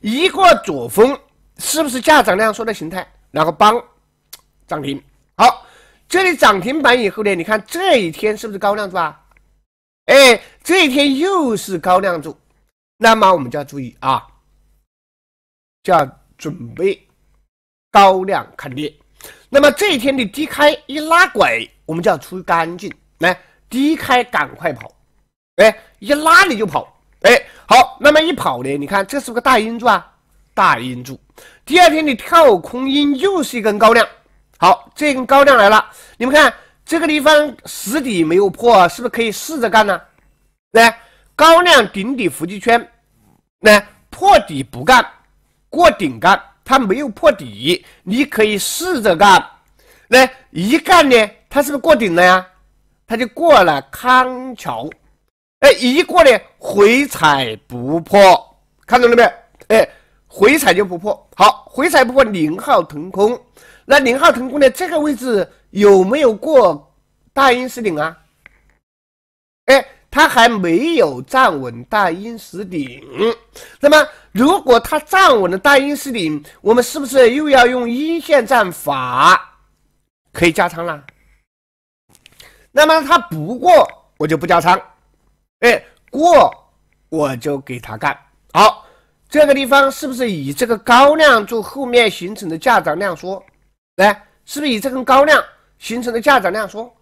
一过左峰，是不是价涨量缩的形态？然后帮涨停。好，这里涨停板以后呢？你看这一天是不是高量柱啊？哎，这一天又是高量柱，那么我们就要注意啊，就要准备高量看跌。那么这一天的低开一拉拐，我们就要出干净来，低开赶快跑。哎，一拉你就跑，哎，好，那么一跑呢？你看这是不是大阴柱啊？大阴柱。第二天你跳空阴又是一根高量，好，这根高量来了，你们看这个地方实底没有破，是不是可以试着干呢？来，高量顶底伏击圈，来破底不干，过顶干，它没有破底，你可以试着干。来一干呢，它是不是过顶了呀？它就过了康桥。一个呢，回踩不破，看懂了没有？哎，回踩就不破。好，回踩不破零号腾空。那零号腾空呢？这个位置有没有过大阴实顶啊？哎，它还没有站稳大阴实顶。那么，如果它站稳了大阴实顶，我们是不是又要用阴线战法？可以加仓了。那么它不过，我就不加仓。哎，过我就给他干好。这个地方是不是以这个高量柱后面形成的价涨量缩来？是不是以这根高量形成的价涨量缩？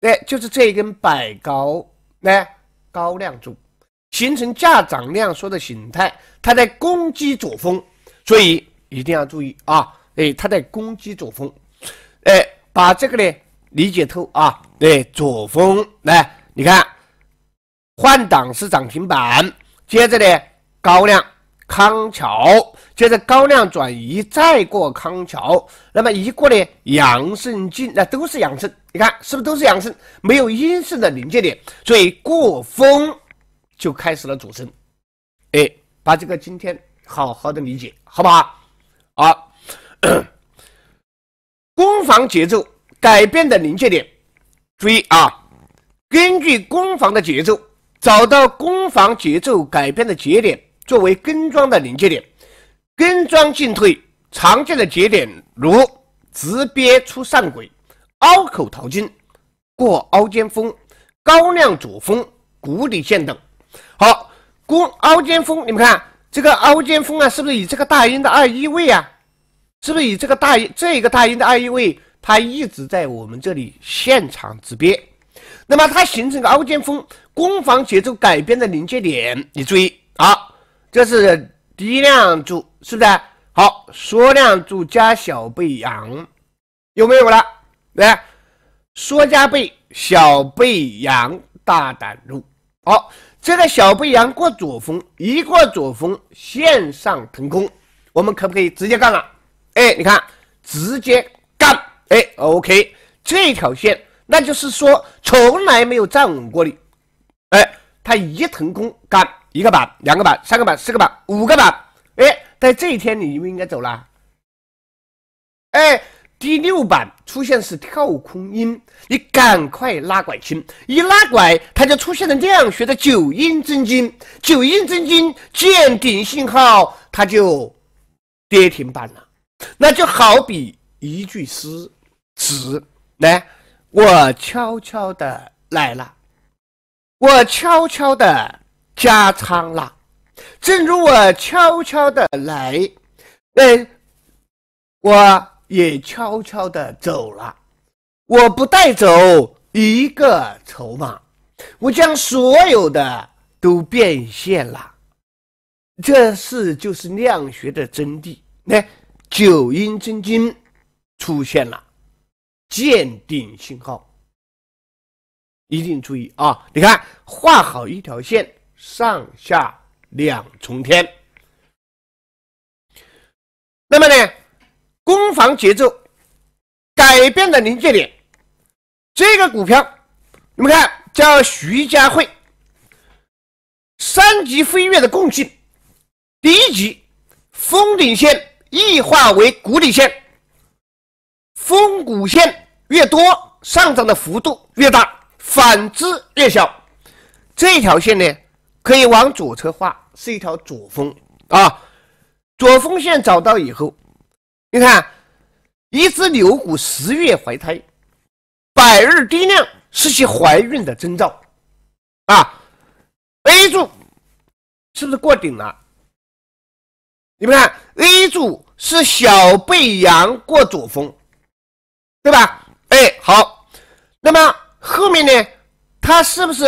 哎，就是这一根摆高来高量柱形成价涨量缩的形态，它在攻击左峰，所以一定要注意啊！哎，它在攻击左峰，哎，把这个呢理解透啊！哎，左峰来，你看。换挡是涨停板，接着呢，高亮康桥，接着高亮转移再过康桥，那么一过呢，阳盛尽，那都是阳盛，你看是不是都是阳盛，没有阴盛的临界点，所以过峰就开始了主升，哎，把这个今天好好的理解，好不好？好，攻防节奏改变的临界点，注意啊，根据攻防的节奏。找到攻防节奏改变的节点，作为跟庄的临界点，跟庄进退常见的节点如直憋出上轨、凹口淘金、过凹尖峰、高亮左峰、谷底线等。好，攻凹尖峰，你们看这个凹尖峰啊，是不是以这个大阴的二一位啊？是不是以这个大这个大阴的二一位，它一直在我们这里现场直憋。那么它形成个凹尖峰，攻防节奏改变的临界点，你注意好，这是低量柱，是不是？好，缩量柱加小背阳，有没有了？对，缩加背小背阳，大胆入。好，这个小背阳过左峰，一过左峰线上腾空，我们可不可以直接干了？哎，你看，直接干，哎，OK，这条线。那就是说，从来没有站稳过的，哎，他一腾空，干一个板、两个板、三个板、四个板、五个板，哎，在这一天你们应该走了，哎，第六板出现是跳空阴，你赶快拉拐，清，一拉拐，它就出现了量学的九阴真经，九阴真经见顶信号，它就跌停板了。那就好比一句诗，子来。我悄悄的来了，我悄悄的加仓了，正如我悄悄的来，呃，我也悄悄的走了，我不带走一个筹码，我将所有的都变现了，这事就是量学的真谛。来，九阴真经出现了。鉴定信号，一定注意啊！你看，画好一条线，上下两重天。那么呢，攻防节奏改变的临界点，这个股票，你们看，叫徐家汇，三级飞跃的共性，第一级封顶线异化为谷底线。峰谷线越多，上涨的幅度越大，反之越小。这条线呢，可以往左侧画，是一条左峰啊。左峰线找到以后，你看，一只牛股十月怀胎，百日低量是其怀孕的征兆啊。A 柱是不是过顶了？你们看，A 柱是小背阳过左峰。对吧？哎，好，那么后面呢？它是不是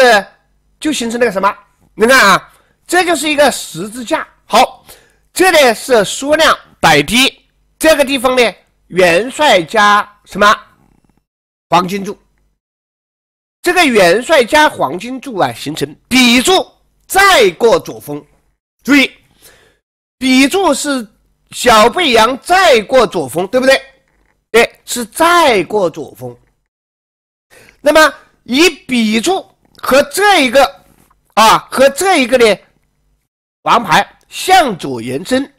就形成那个什么？你看啊，这就是一个十字架。好，这里是缩量摆低，这个地方呢元帅加什么黄金柱？这个元帅加黄金柱啊，形成笔柱，再过左峰。注意，笔柱是小背阳，再过左峰，对不对？是再过左峰，那么以笔柱和这一个啊和这一个呢，王牌向左延伸，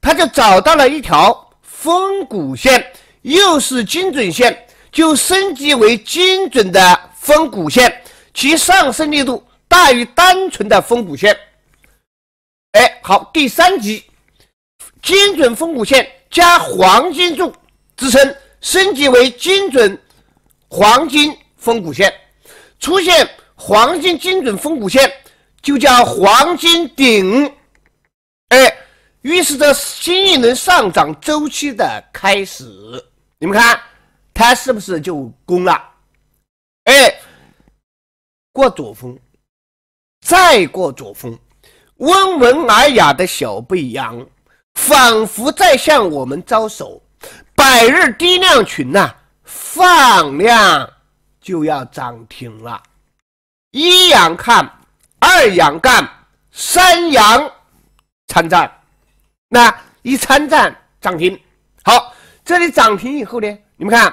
他就找到了一条峰谷线，又是精准线，就升级为精准的峰谷线，其上升力度大于单纯的峰谷线。哎，好，第三级精准峰谷线加黄金柱支撑。升级为精准黄金峰谷线，出现黄金精准峰谷线，就叫黄金顶，哎，预示着新一轮上涨周期的开始。你们看，它是不是就攻了？哎，过左峰，再过左峰，温文尔雅的小背阳，仿佛在向我们招手。百日低量群呐，放量就要涨停了。一阳看，二阳干，三阳参战，那一参战涨停。好，这里涨停以后呢，你们看，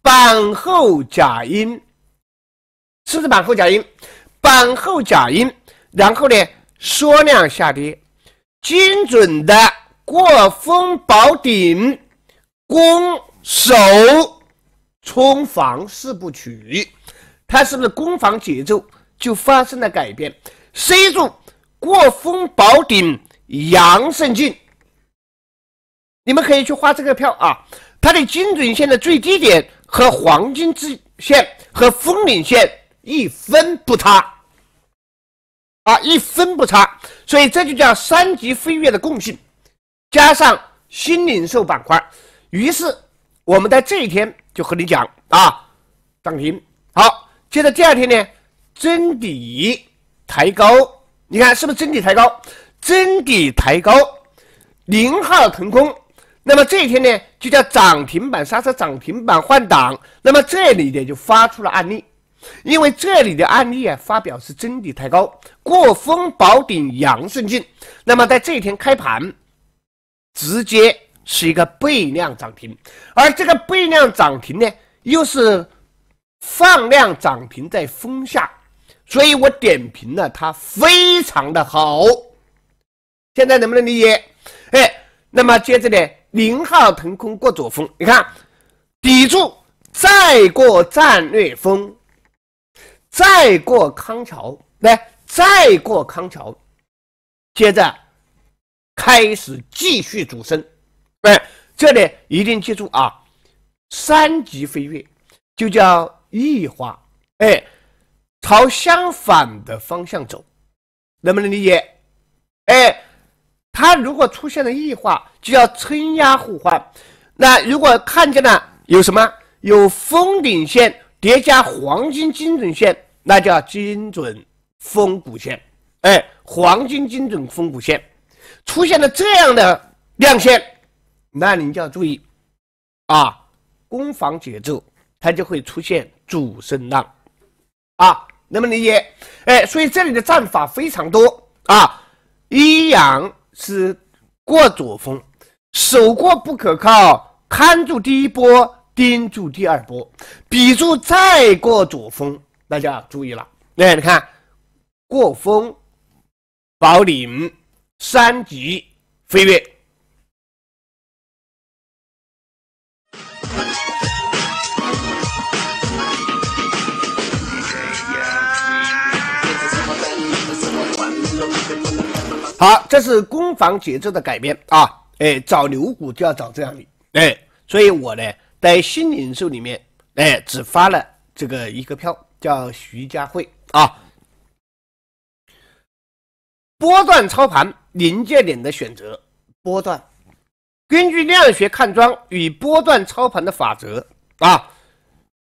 板后假阴，不是板后假阴，板后假阴，然后呢缩量下跌，精准的过峰保顶。攻守冲防四部曲，它是不是攻防节奏就发生了改变？C 柱过峰保顶，阳胜进，你们可以去画这个票啊。它的精准线的最低点和黄金之线和峰顶线一分不差啊，一分不差。所以这就叫三级飞跃的共性，加上新零售板块。于是我们在这一天就和你讲啊，涨停。好，接着第二天呢，真底抬高，你看是不是真底抬高？真底抬高，零号腾空。那么这一天呢，就叫涨停板刹车，涨停板换挡。那么这里呢，就发出了案例，因为这里的案例啊，发表是真底抬高，过峰保顶，阳顺境，那么在这一天开盘，直接。是一个倍量涨停，而这个倍量涨停呢，又是放量涨停在风下，所以我点评了它非常的好。现在能不能理解？哎，那么接着呢，零号腾空过左峰，你看，抵住，再过战略峰，再过康桥，来，再过康桥，接着开始继续主升。哎，这里一定记住啊，三级飞跃就叫异化，哎，朝相反的方向走，能不能理解？哎，它如果出现了异化，就要撑压互换。那如果看见了有什么有封顶线叠加黄金精准线，那叫精准封股线，哎，黄金精准封股线出现了这样的亮线。那您就要注意啊，攻防节奏，它就会出现主升浪啊，能不能理解？哎，所以这里的战法非常多啊，一阳是过左峰，守过不可靠，看住第一波，盯住第二波，比住再过左峰，大家注意了，哎，你看过峰，保岭三级飞跃。好，这是攻防节奏的改变啊！哎，找牛股就要找这样的，哎，所以我呢在新零售里面，哎，只发了这个一个票，叫徐家汇啊。波段操盘临界点的选择，波段，根据量学看庄与波段操盘的法则啊，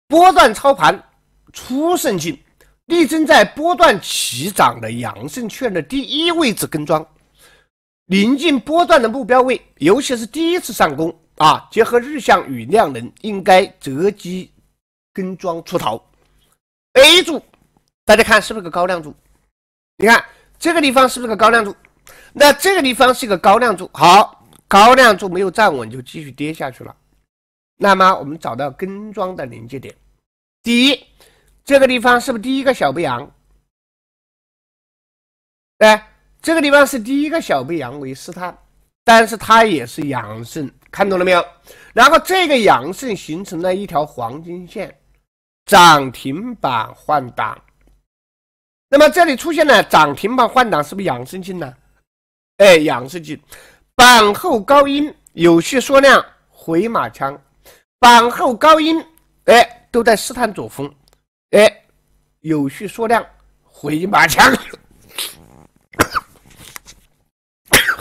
波段操盘初胜进。力争在波段起涨的阳证券的第一位置跟庄，临近波段的目标位，尤其是第一次上攻啊，结合日向与量能，应该择机跟庄出逃。A 柱，大家看是不是个高亮柱？你看这个地方是不是个高亮柱？那这个地方是一个高亮柱，好，高亮柱没有站稳就继续跌下去了。那么我们找到跟庄的临界点，第一。这个地方是不是第一个小背阳？哎，这个地方是第一个小背阳为试探，但是它也是阳线，看懂了没有？然后这个阳线形成了一条黄金线，涨停板换挡。那么这里出现了涨停板换挡，是不是养生镜呢？哎，养生镜，板后高音，有序缩量回马枪，板后高音，哎，都在试探左峰。哎，有序缩量回马枪，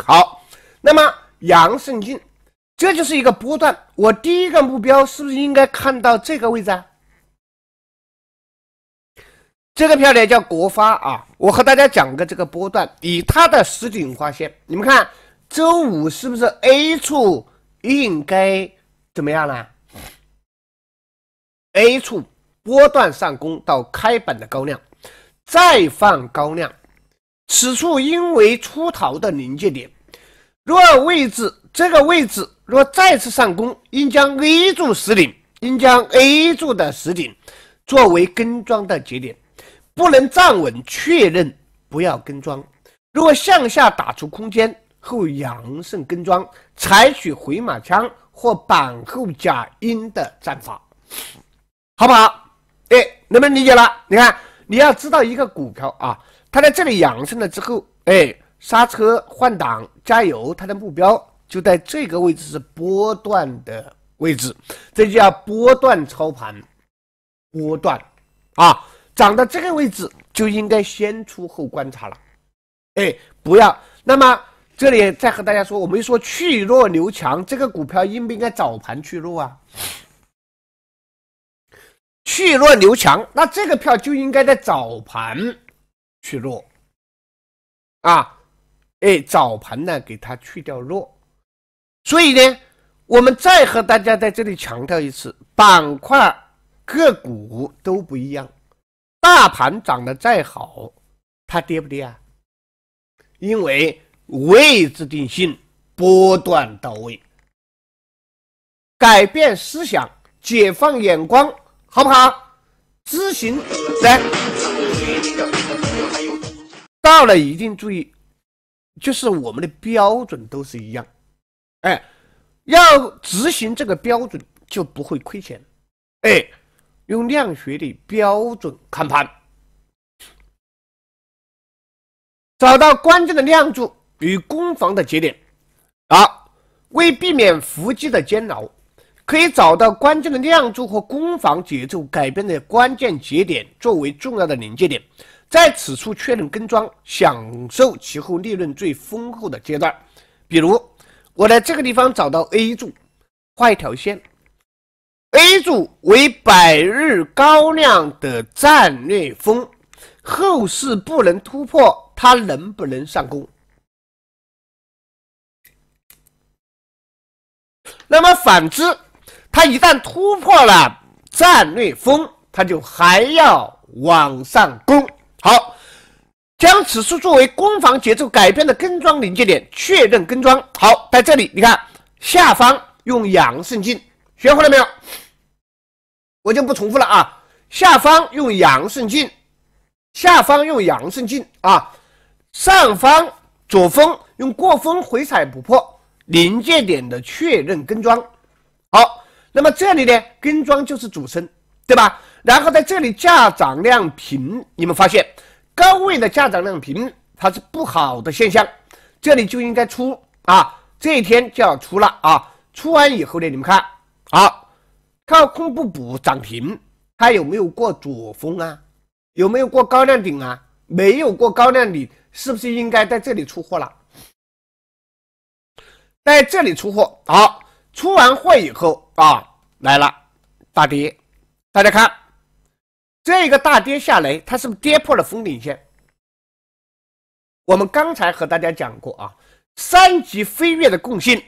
好，那么阳胜进，这就是一个波段。我第一个目标是不是应该看到这个位置？啊？这个票呢叫国发啊。我和大家讲个这个波段，以它的实体划线，你们看周五是不是 A 处应该怎么样呢 a 处。波段上攻到开板的高量，再放高量。此处因为出逃的临界点，若位置这个位置若再次上攻，应将 A 柱实顶，应将 A 柱的实顶作为跟庄的节点，不能站稳确认，不要跟庄。如果向下打出空间后阳胜跟庄，采取回马枪或板后假阴的战法，好不好？哎，能不能理解了？你看，你要知道一个股票啊，它在这里养生了之后，哎，刹车、换挡、加油，它的目标就在这个位置，是波段的位置，这叫波段操盘，波段啊，涨到这个位置就应该先出后观察了。哎，不要。那么这里再和大家说，我们说去弱留强，这个股票应不应该早盘去弱啊？去弱留强，那这个票就应该在早盘去弱啊！哎，早盘呢，给它去掉弱。所以呢，我们再和大家在这里强调一次：板块个股都不一样，大盘涨得再好，它跌不跌啊？因为位置定性，波段到位，改变思想，解放眼光。好不好？执行在到了，一定注意，就是我们的标准都是一样。哎，要执行这个标准就不会亏钱。哎，用量学的标准看盘，找到关键的量柱与攻防的节点。好，为避免伏击的煎熬。可以找到关键的量柱和攻防节奏改变的关键节点，作为重要的临界点，在此处确认跟庄，享受其后利润最丰厚的阶段。比如，我在这个地方找到 A 柱，画一条线，A 柱为百日高量的战略峰，后市不能突破，它能不能上攻？那么反之。它一旦突破了战略峰，它就还要往上攻。好，将此处作为攻防节奏改变的跟庄临界点，确认跟庄。好，在这里，你看下方用阳胜进，学会了没有？我就不重复了啊。下方用阳胜进，下方用阳胜进啊。上方左峰用过峰回踩不破临界点的确认跟庄。那么这里呢，跟庄就是主升，对吧？然后在这里价涨量平，你们发现高位的价涨量平它是不好的现象，这里就应该出啊，这一天就要出了啊，出完以后呢，你们看好，靠空不补涨停，它有没有过左峰啊？有没有过高量顶啊？没有过高量顶，是不是应该在这里出货了？在这里出货好。出完货以后啊，来了大跌，大家看这个大跌下来，它是不是跌破了封顶线？我们刚才和大家讲过啊，三级飞跃的共性，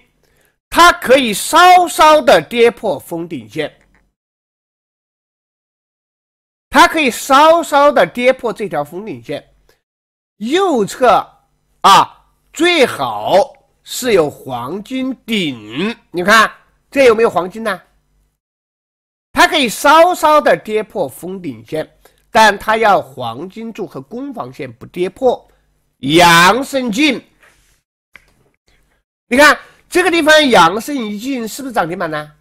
它可以稍稍的跌破封顶线，它可以稍稍的跌破这条封顶线，右侧啊最好。是有黄金顶，你看这有没有黄金呢？它可以稍稍的跌破封顶线，但它要黄金柱和攻防线不跌破，阳升进。你看这个地方阳升一进是不是涨停板呢？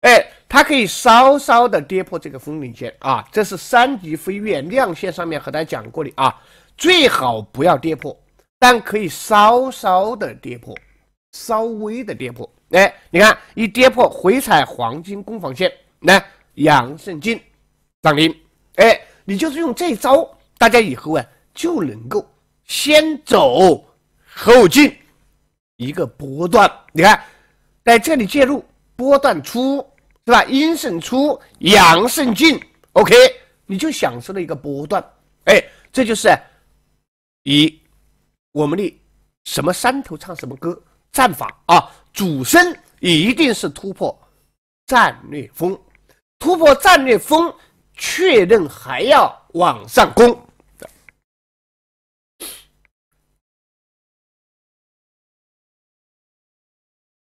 哎，它可以稍稍的跌破这个封顶线啊，这是三级飞跃量线上面和大家讲过的啊。最好不要跌破，但可以稍稍的跌破，稍微的跌破。哎，你看一跌破回踩黄金攻防线，来阳胜金涨停。哎，你就是用这一招，大家以后啊就能够先走后进一个波段。你看在这里介入波段出，是吧？阴胜出阳胜进，OK，你就享受了一个波段。哎，这就是。一，我们的什么山头唱什么歌？战法啊，主升一定是突破战略峰，突破战略峰确认还要往上攻。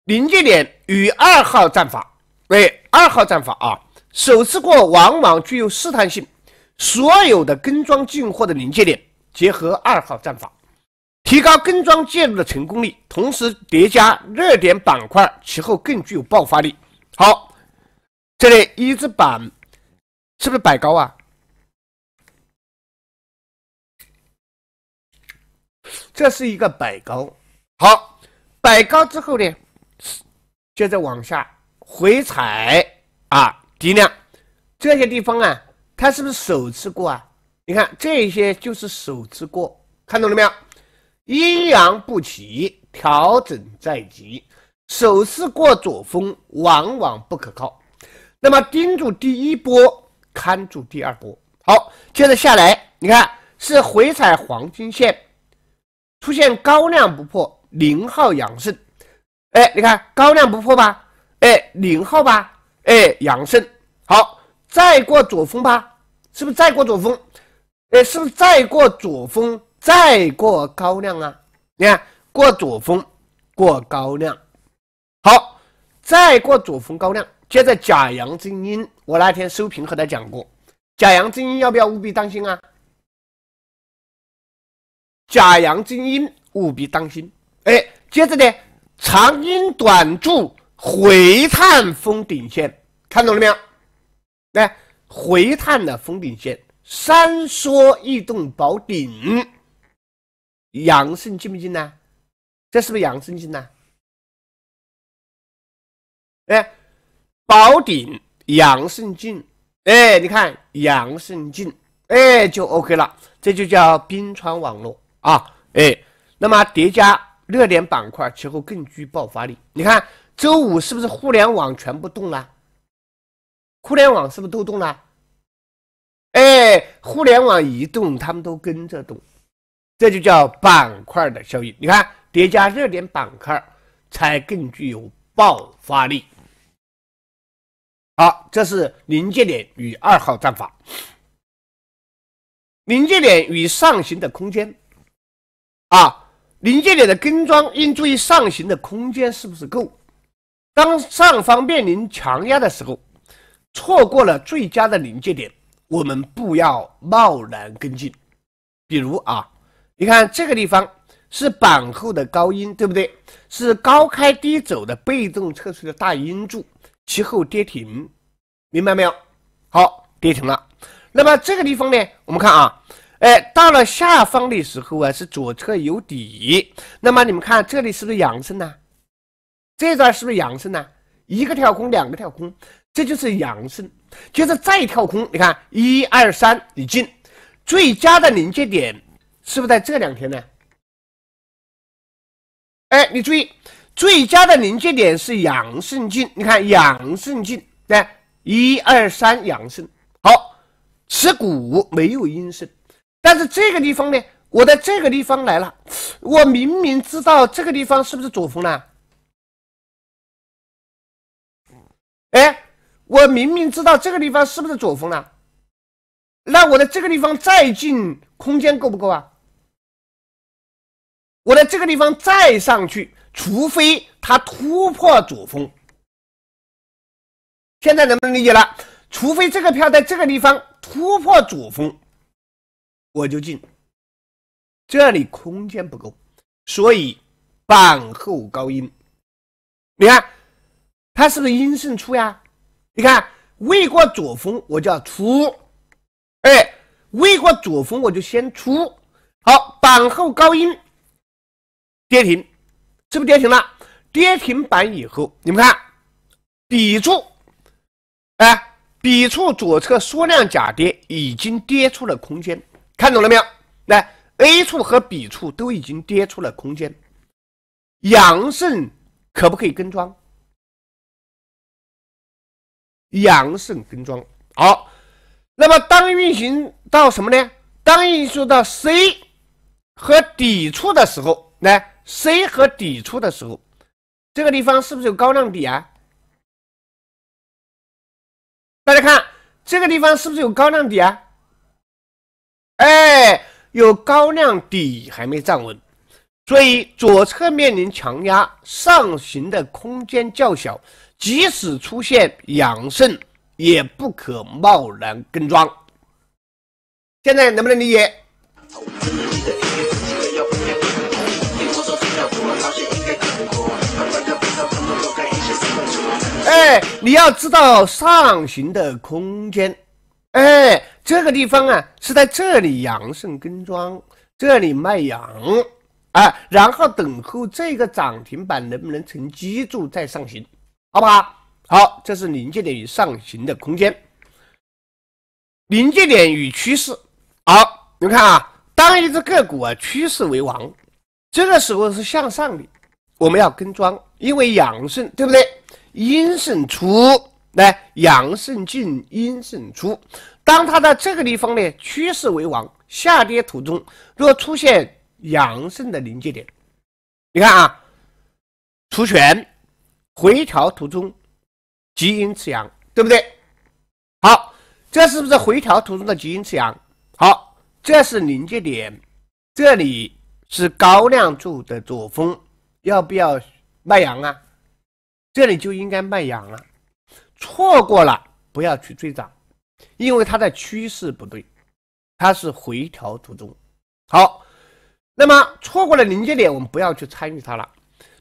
临界点与二号战法，对，二号战法啊，首次过往往具有试探性，所有的跟庄进货的临界点。结合二号战法，提高跟庄介入的成功率，同时叠加热点板块，其后更具有爆发力。好，这里一字板是不是摆高啊？这是一个摆高。好，摆高之后呢，接着往下回踩啊，低量。这些地方啊，它是不是首次过啊？你看这些就是首次过，看懂了没有？阴阳不齐，调整在即。首次过左峰往往不可靠，那么盯住第一波，看住第二波。好，接着下来，你看是回踩黄金线，出现高量不破，零号阳盛。哎，你看高量不破吧？哎，零号吧？哎，阳盛。好，再过左峰吧？是不是再过左峰？哎，是不是再过左峰，再过高量啊？你看过左峰，过高量，好，再过左峰高量，接着假阳真阴。我那天收评和他讲过，假阳真阴要不要务必当心啊？假阳真阴务必当心。哎，接着呢，长阴短柱回探封顶线，看懂了没有？来，回探的封顶线。三说异动，宝鼎阳盛进不进呢？这是不是阳盛进呢？哎，宝鼎阳盛进，哎，你看阳盛进，哎，就 OK 了，这就叫冰川网络啊！哎，那么叠加热点板块，其后更具爆发力。你看周五是不是互联网全部动了？互联网是不是都动了？哎，互联网移动，他们都跟着动，这就叫板块的效应。你看，叠加热点板块，才更具有爆发力。好，这是临界点与二号战法。临界点与上行的空间啊，临界点的跟庄应注意上行的空间是不是够？当上方面临强压的时候，错过了最佳的临界点。我们不要贸然跟进，比如啊，你看这个地方是板后的高音，对不对？是高开低走的被动撤出的大阴柱，其后跌停，明白没有？好，跌停了。那么这个地方呢，我们看啊，哎，到了下方的时候啊，是左侧有底。那么你们看这里是不是阳升呢？这段是不是阳升呢？一个跳空，两个跳空。这就是阳盛，接着再跳空，你看一二三，你进，最佳的临界点是不是在这两天呢？哎，你注意，最佳的临界点是阳盛进，你看阳盛进，在一二三阳盛，好，持股没有阴盛，但是这个地方呢，我在这个地方来了，我明明知道这个地方是不是左峰呢？哎。我明明知道这个地方是不是左峰了，那我在这个地方再进空间够不够啊？我在这个地方再上去，除非它突破左峰。现在能不能理解了？除非这个票在这个地方突破左峰，我就进。这里空间不够，所以半后高音。你看，它是不是阴胜出呀？你看，未过左峰，我就要出，哎，未过左峰，我就先出。好，板后高音跌停，是不是跌停了？跌停板以后，你们看，笔柱，哎，笔触左侧缩量假跌，已经跌出了空间，看懂了没有？来，A 处和 B 处都已经跌出了空间，阳盛可不可以跟庄？阳盛根庄好，那么当运行到什么呢？当运行到 C 和底处的时候，来 C 和底处的时候，这个地方是不是有高量底啊？大家看这个地方是不是有高量底啊？哎，有高量底还没站稳，所以左侧面临强压，上行的空间较小。即使出现阳盛，也不可贸然跟庄。现在能不能理解？哎，你要知道上行的空间。哎，这个地方啊是在这里阳盛跟庄，这里卖阳，啊，然后等候这个涨停板能不能成基柱再上行。好不好？好，这是临界点与上行的空间。临界点与趋势，好，你看啊，当一只个股啊趋势为王，这个时候是向上的，我们要跟庄，因为阳盛，对不对？阴盛出，来阳盛进，阴盛出。当它在这个地方呢，趋势为王，下跌途中若出现阳盛的临界点，你看啊，除权回调途中，极阴次阳，对不对？好，这是不是回调途中的极阴次阳？好，这是临界点，这里是高亮柱的左峰，要不要卖阳啊？这里就应该卖阳了，错过了不要去追涨，因为它的趋势不对，它是回调途中。好，那么错过了临界点，我们不要去参与它了，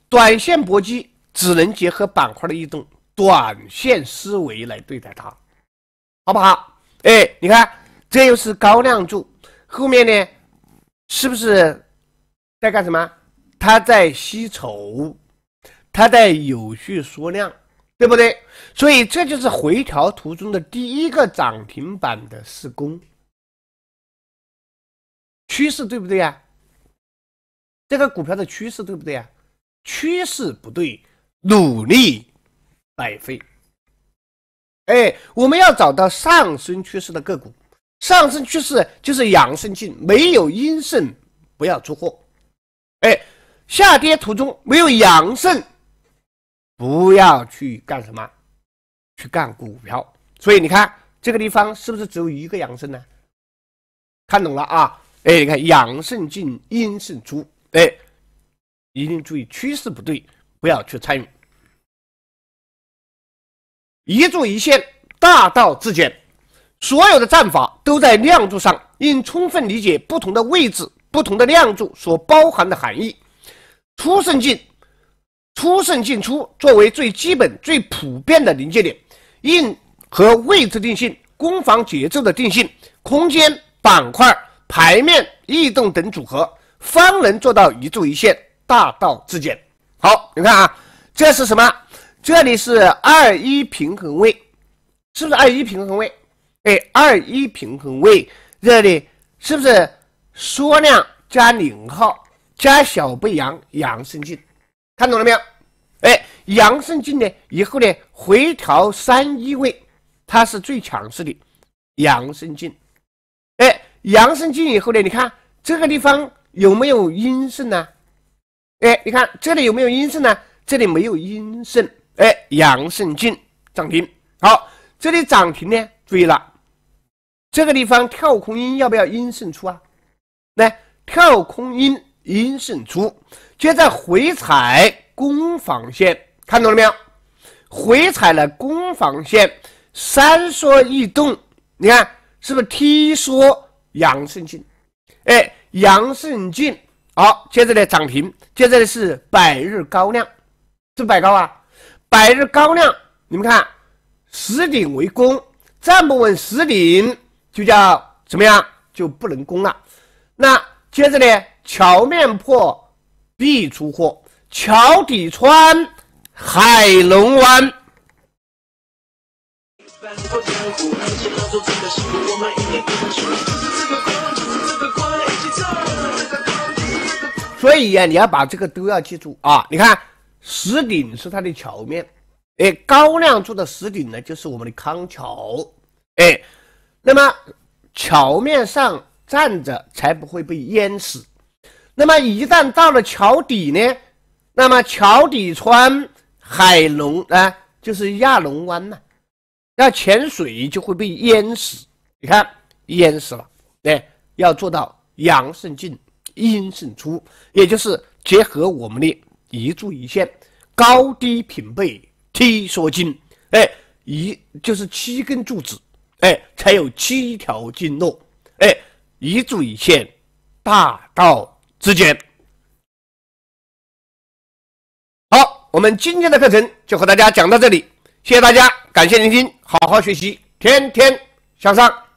短线搏击。只能结合板块的一动、短线思维来对待它，好不好？哎，你看，这又是高亮柱，后面呢，是不是在干什么？它在吸筹，它在有序缩量，对不对？所以这就是回调途中的第一个涨停板的施工趋势，对不对呀？这个股票的趋势对不对呀？趋势不对。努力，白费。哎，我们要找到上升趋势的个股，上升趋势就是阳盛进，没有阴盛不要出货。哎，下跌途中没有阳盛，不要去干什么，去干股票。所以你看这个地方是不是只有一个阳盛呢？看懂了啊？哎，你看阳盛进，阴盛出。哎，一定注意趋势不对。不要去参与。一柱一线大道至简，所有的战法都在亮柱上。应充分理解不同的位置、不同的亮柱所包含的含义。出胜进，出胜进出，作为最基本、最普遍的临界点，应和位置定性、攻防节奏的定性、空间板块、牌面异动等组合，方能做到一柱一线大道至简。好，你看啊，这是什么？这里是二一平衡位，是不是二一平衡位？哎，二一平衡位，这里是不是缩量加零号加小背阳，阳升镜？看懂了没有？哎，阳升镜呢？以后呢？回调三一位，它是最强势的阳升镜。哎，阳升镜以后呢？你看这个地方有没有阴升呢？哎，你看这里有没有阴盛呢？这里没有阴盛，哎，阳盛进涨停。好，这里涨停呢，注意了，这个地方跳空阴要不要阴盛出啊？来，跳空阴阴盛出，接着回踩攻防线，看懂了没有？回踩了攻防线，三缩一动，你看是不是 T 缩阳盛进？哎，阳盛进。好，接着呢涨停，接着呢是百日高量，是百高啊？百日高量，你们看，十顶为攻，站不稳十顶就叫怎么样，就不能攻了。那接着呢，桥面破必出货，桥底穿海龙湾。所以呀，你要把这个都要记住啊！你看，石顶是它的桥面，哎，高粱柱的石顶呢，就是我们的康桥，哎，那么桥面上站着才不会被淹死。那么一旦到了桥底呢，那么桥底穿海龙啊，就是亚龙湾嘛，那潜水就会被淹死。你看，淹死了，哎，要做到阳胜进。阴胜出，也就是结合我们的一柱一线，高低品背体缩经，哎，一就是七根柱子，哎，才有七条经络，哎，一柱一线，大道之间。好，我们今天的课程就和大家讲到这里，谢谢大家，感谢聆听，好好学习，天天向上。